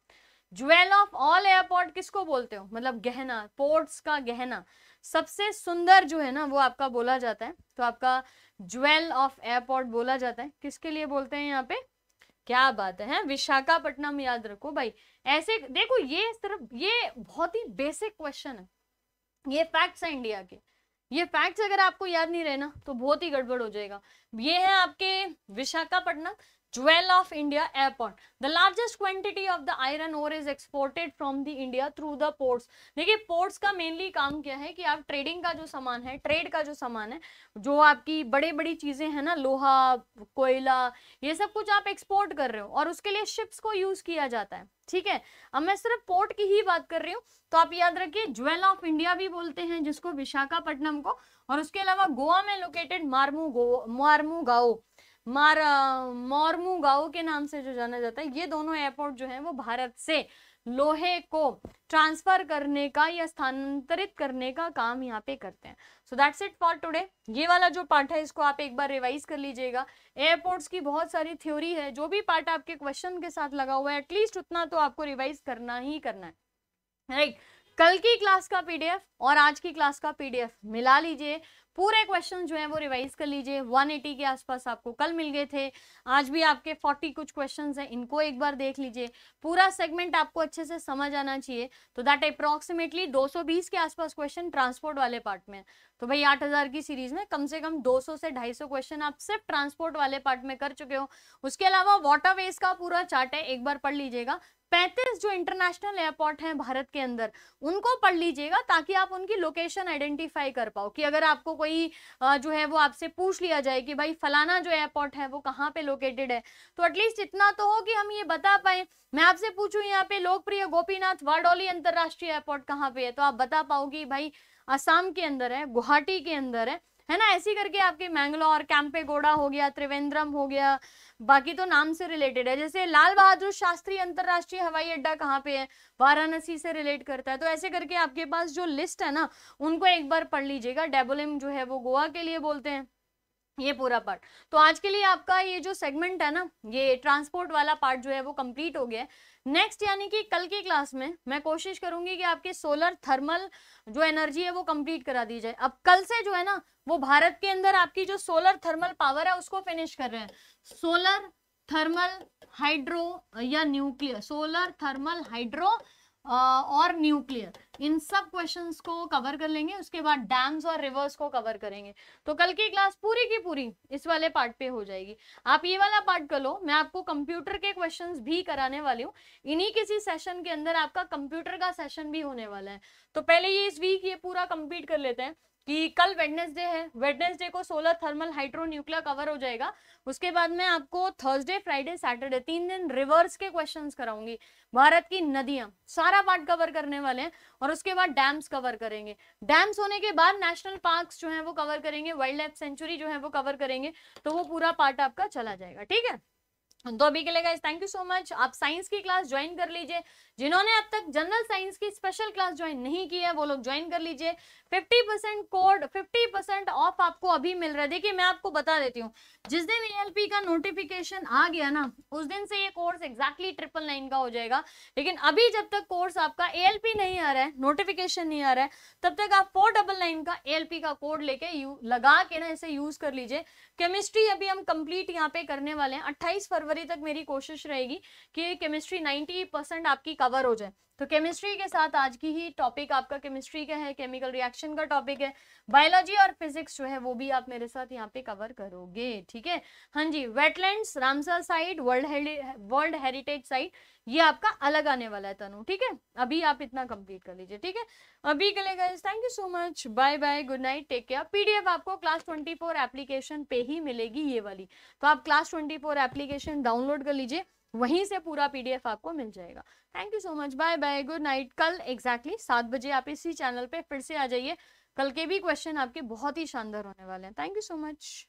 ज्वेल ऑफ ऑल एयरपोर्ट किसको बोलते हो मतलब गहना पोर्ट्स का गहना सबसे सुंदर जो है ना वो आपका बोला जाता है तो आपका ज्वेल ऑफ एयरपोर्ट बोला जाता है किसके लिए बोलते हैं यहाँ पे क्या बात है विशाखापट्टनम याद रखो भाई ऐसे देखो ये सिर्फ ये बहुत ही बेसिक क्वेश्चन है ये फैक्ट्स है इंडिया के ये फैक्ट्स अगर आपको याद नहीं रहे ना तो बहुत ही गड़बड़ हो जाएगा ये है आपके Visakhapatnam jewel of India airport. The largest quantity of the iron ore is exported from the India through the ports. देखिए पोर्ट्स का मेनली काम क्या है कि आप trading का जो सामान है trade का जो सामान है जो आपकी बड़े बड़ी चीज़ें हैं ना लोहा कोयला ये सब कुछ आप एक्सपोर्ट कर रहे हो और उसके लिए शिप्स को यूज़ किया जाता है ठीक है अब मैं सिर्फ पोर्ट की ही बात कर रही हूँ तो आप याद रखिए ज्वेल ऑफ इंडिया भी बोलते हैं जिसको विशाखापट्टनम को और उसके अलावा गोवा में लोकेटेड मारमू गो मारमू गाओ मार मोरमू गांव के नाम से जो जाना जाता है ये दोनों एयरपोर्ट जो है वो भारत से लोहे को ट्रांसफर करने का या स्थानांतरित करने का काम यहाँ पे करते हैं so that's it for today ये वाला जो पार्ट है इसको आप एक बार रिवाइज कर लीजिएगा एयरपोर्ट्स की बहुत सारी थ्योरी है जो भी पार्ट आपके क्वेश्चन के साथ लगा हुआ है एटलीस्ट उतना तो आपको रिवाइज करना ही करना है राइट right? कल की क्लास का पीडीएफ और आज की क्लास का पीडीएफ मिला लीजिए पूरे क्वेश्चन जो हैं वो रिवाइज कर लीजिए 180 के आसपास आपको कल मिल गए थे आज भी आपके 40 कुछ क्वेश्चंस हैं इनको एक बार देख लीजिए पूरा सेगमेंट आपको अच्छे से समझ आना चाहिए तो दैट अप्रॉक्सीमेटली 220 के आसपास क्वेश्चन ट्रांसपोर्ट वाले पार्ट में तो भाई 8000 की सीरीज में कम से कम 200 से 250 क्वेश्चन आप सिर्फ ट्रांसपोर्ट वाले पार्ट में कर चुके हो उसके अलावा वाटर वेज का पूरा चार्ट है एक बार पढ़ लीजिएगा पैंतीस जो इंटरनेशनल एयरपोर्ट हैं भारत के अंदर उनको पढ़ लीजिएगा ताकि आप उनकी लोकेशन आइडेंटिफाई कर पाओ कि अगर आपको कोई जो है वो आपसे पूछ लिया जाए कि भाई फलाना जो एयरपोर्ट है वो कहाँ पे लोकेटेड है तो एटलीस्ट इतना तो हो कि हम ये बता पाए मैं आपसे पूछू यहाँ पे लोकप्रिय गोपीनाथ वाडोली अंतर्राष्ट्रीय एयरपोर्ट कहाँ पे है तो आप बता पाओगी भाई आसाम के अंदर है गुवाहाटी के अंदर है है ना ऐसी करके आपके मैंगलोर कैंपेगोड़ा हो गया त्रिवेंद्रम हो गया बाकी तो नाम से रिलेटेड है जैसे लाल बहादुर शास्त्री अंतर्राष्ट्रीय हवाई अड्डा कहाँ पे है वाराणसी से रिलेट करता है तो ऐसे करके आपके पास जो लिस्ट है ना उनको एक बार पढ़ लीजिएगा डेबोलिम जो है वो गोवा के लिए बोलते हैं ये पूरा पार्ट तो आज के लिए आपका ये जो सेगमेंट है ना ये ट्रांसपोर्ट वाला पार्ट जो है वो कंप्लीट हो गया है नेक्स्ट यानी कि कल की क्लास में मैं कोशिश करूंगी कि आपके सोलर थर्मल जो एनर्जी है वो कंप्लीट करा दी जाए अब कल से जो है ना वो भारत के अंदर आपकी जो सोलर थर्मल पावर है उसको फिनिश कर रहे हैं सोलर थर्मल हाइड्रो या न्यूक्लियर सोलर थर्मल हाइड्रो और न्यूक्लियर इन सब क्वेश्चंस को कवर कर लेंगे उसके बाद डैम्स और रिवर्स को कवर करेंगे तो कल की क्लास पूरी की पूरी इस वाले पार्ट पे हो जाएगी आप ये वाला पार्ट कर लो मैं आपको कंप्यूटर के क्वेश्चंस भी कराने वाली हूँ इन्हीं किसी सेशन के अंदर आपका कंप्यूटर का सेशन भी होने वाला है तो पहले ये इस वीक ये पूरा कम्प्लीट कर लेते हैं कि कल वेडनेसडे है वेडनेसडे को solar thermal hydro nuclear cover हो जाएगा उसके बाद मैं आपको थर्सडे फ्राइडे सैटरडे तीन दिन रिवर्स के क्वेश्चंस कराऊंगी भारत की नदियां सारा पार्ट कवर करने वाले हैं और उसके बाद डैम्स कवर करेंगे डैम्स होने के बाद नेशनल पार्क्स जो है वो कवर करेंगे वाइल्ड लाइफ सेंचुरी जो है वो कवर करेंगे तो वो पूरा पार्ट आपका चला जाएगा ठीक है तो अभी के लिए guys thank you so much आप साइंस की क्लास ज्वाइन कर लीजिए जिन्होंने अब तक जनरल साइंस की स्पेशल क्लास ज्वाइन नहीं की है वो लोग ज्वाइन कर लीजिए 50 परसेंट कोड 50 परसेंट ऑफ आपको अभी मिल रहा है देखिए मैं आपको बता देती हूँ जिस दिन ए का नोटिफिकेशन आ गया ना उस दिन से ये कोर्स एग्जैक्टली ट्रिपल नाइन का हो जाएगा लेकिन अभी जब तक कोर्स आपका ए नहीं आ रहा है नोटिफिकेशन नहीं आ रहा है तब तक आप फोर डबल नाइन का ए का कोड लेके यू लगा के ना इसे यूज कर लीजिए केमिस्ट्री अभी हम कंप्लीट यहाँ पे करने वाले हैं अट्ठाईस फरवरी तक मेरी कोशिश रहेगी कि केमिस्ट्री नाइन्टी आपकी कवर हो जाए तो केमिस्ट्री के साथ आज की ही टॉपिक आपका केमिस्ट्री का है केमिकल रिएक्शन का टॉपिक है बायोलॉजी और फिजिक्स जो है वो भी आप मेरे साथ यहाँ पे कवर करोगे ठीक है हाँ जी wetlands Ramsar site world world heritage site ये आपका अलग आने वाला है तनु ठीक है अभी आप इतना कंप्लीट कर लीजिए ठीक है अभी के लिए guys thank you so much bye bye good night take care PDF आपको क्लास ट्वेंटी एप्लीकेशन पे ही मिलेगी ये वाली तो आप क्लास ट्वेंटी एप्लीकेशन डाउनलोड कर लीजिए वहीं से पूरा पीडीएफ आपको मिल जाएगा thank you so much bye bye good night कल एग्जैक्टली सात बजे आप इसी चैनल पे फिर से आ जाइए कल के भी क्वेश्चन आपके बहुत ही शानदार होने वाले हैं थैंक यू सो मच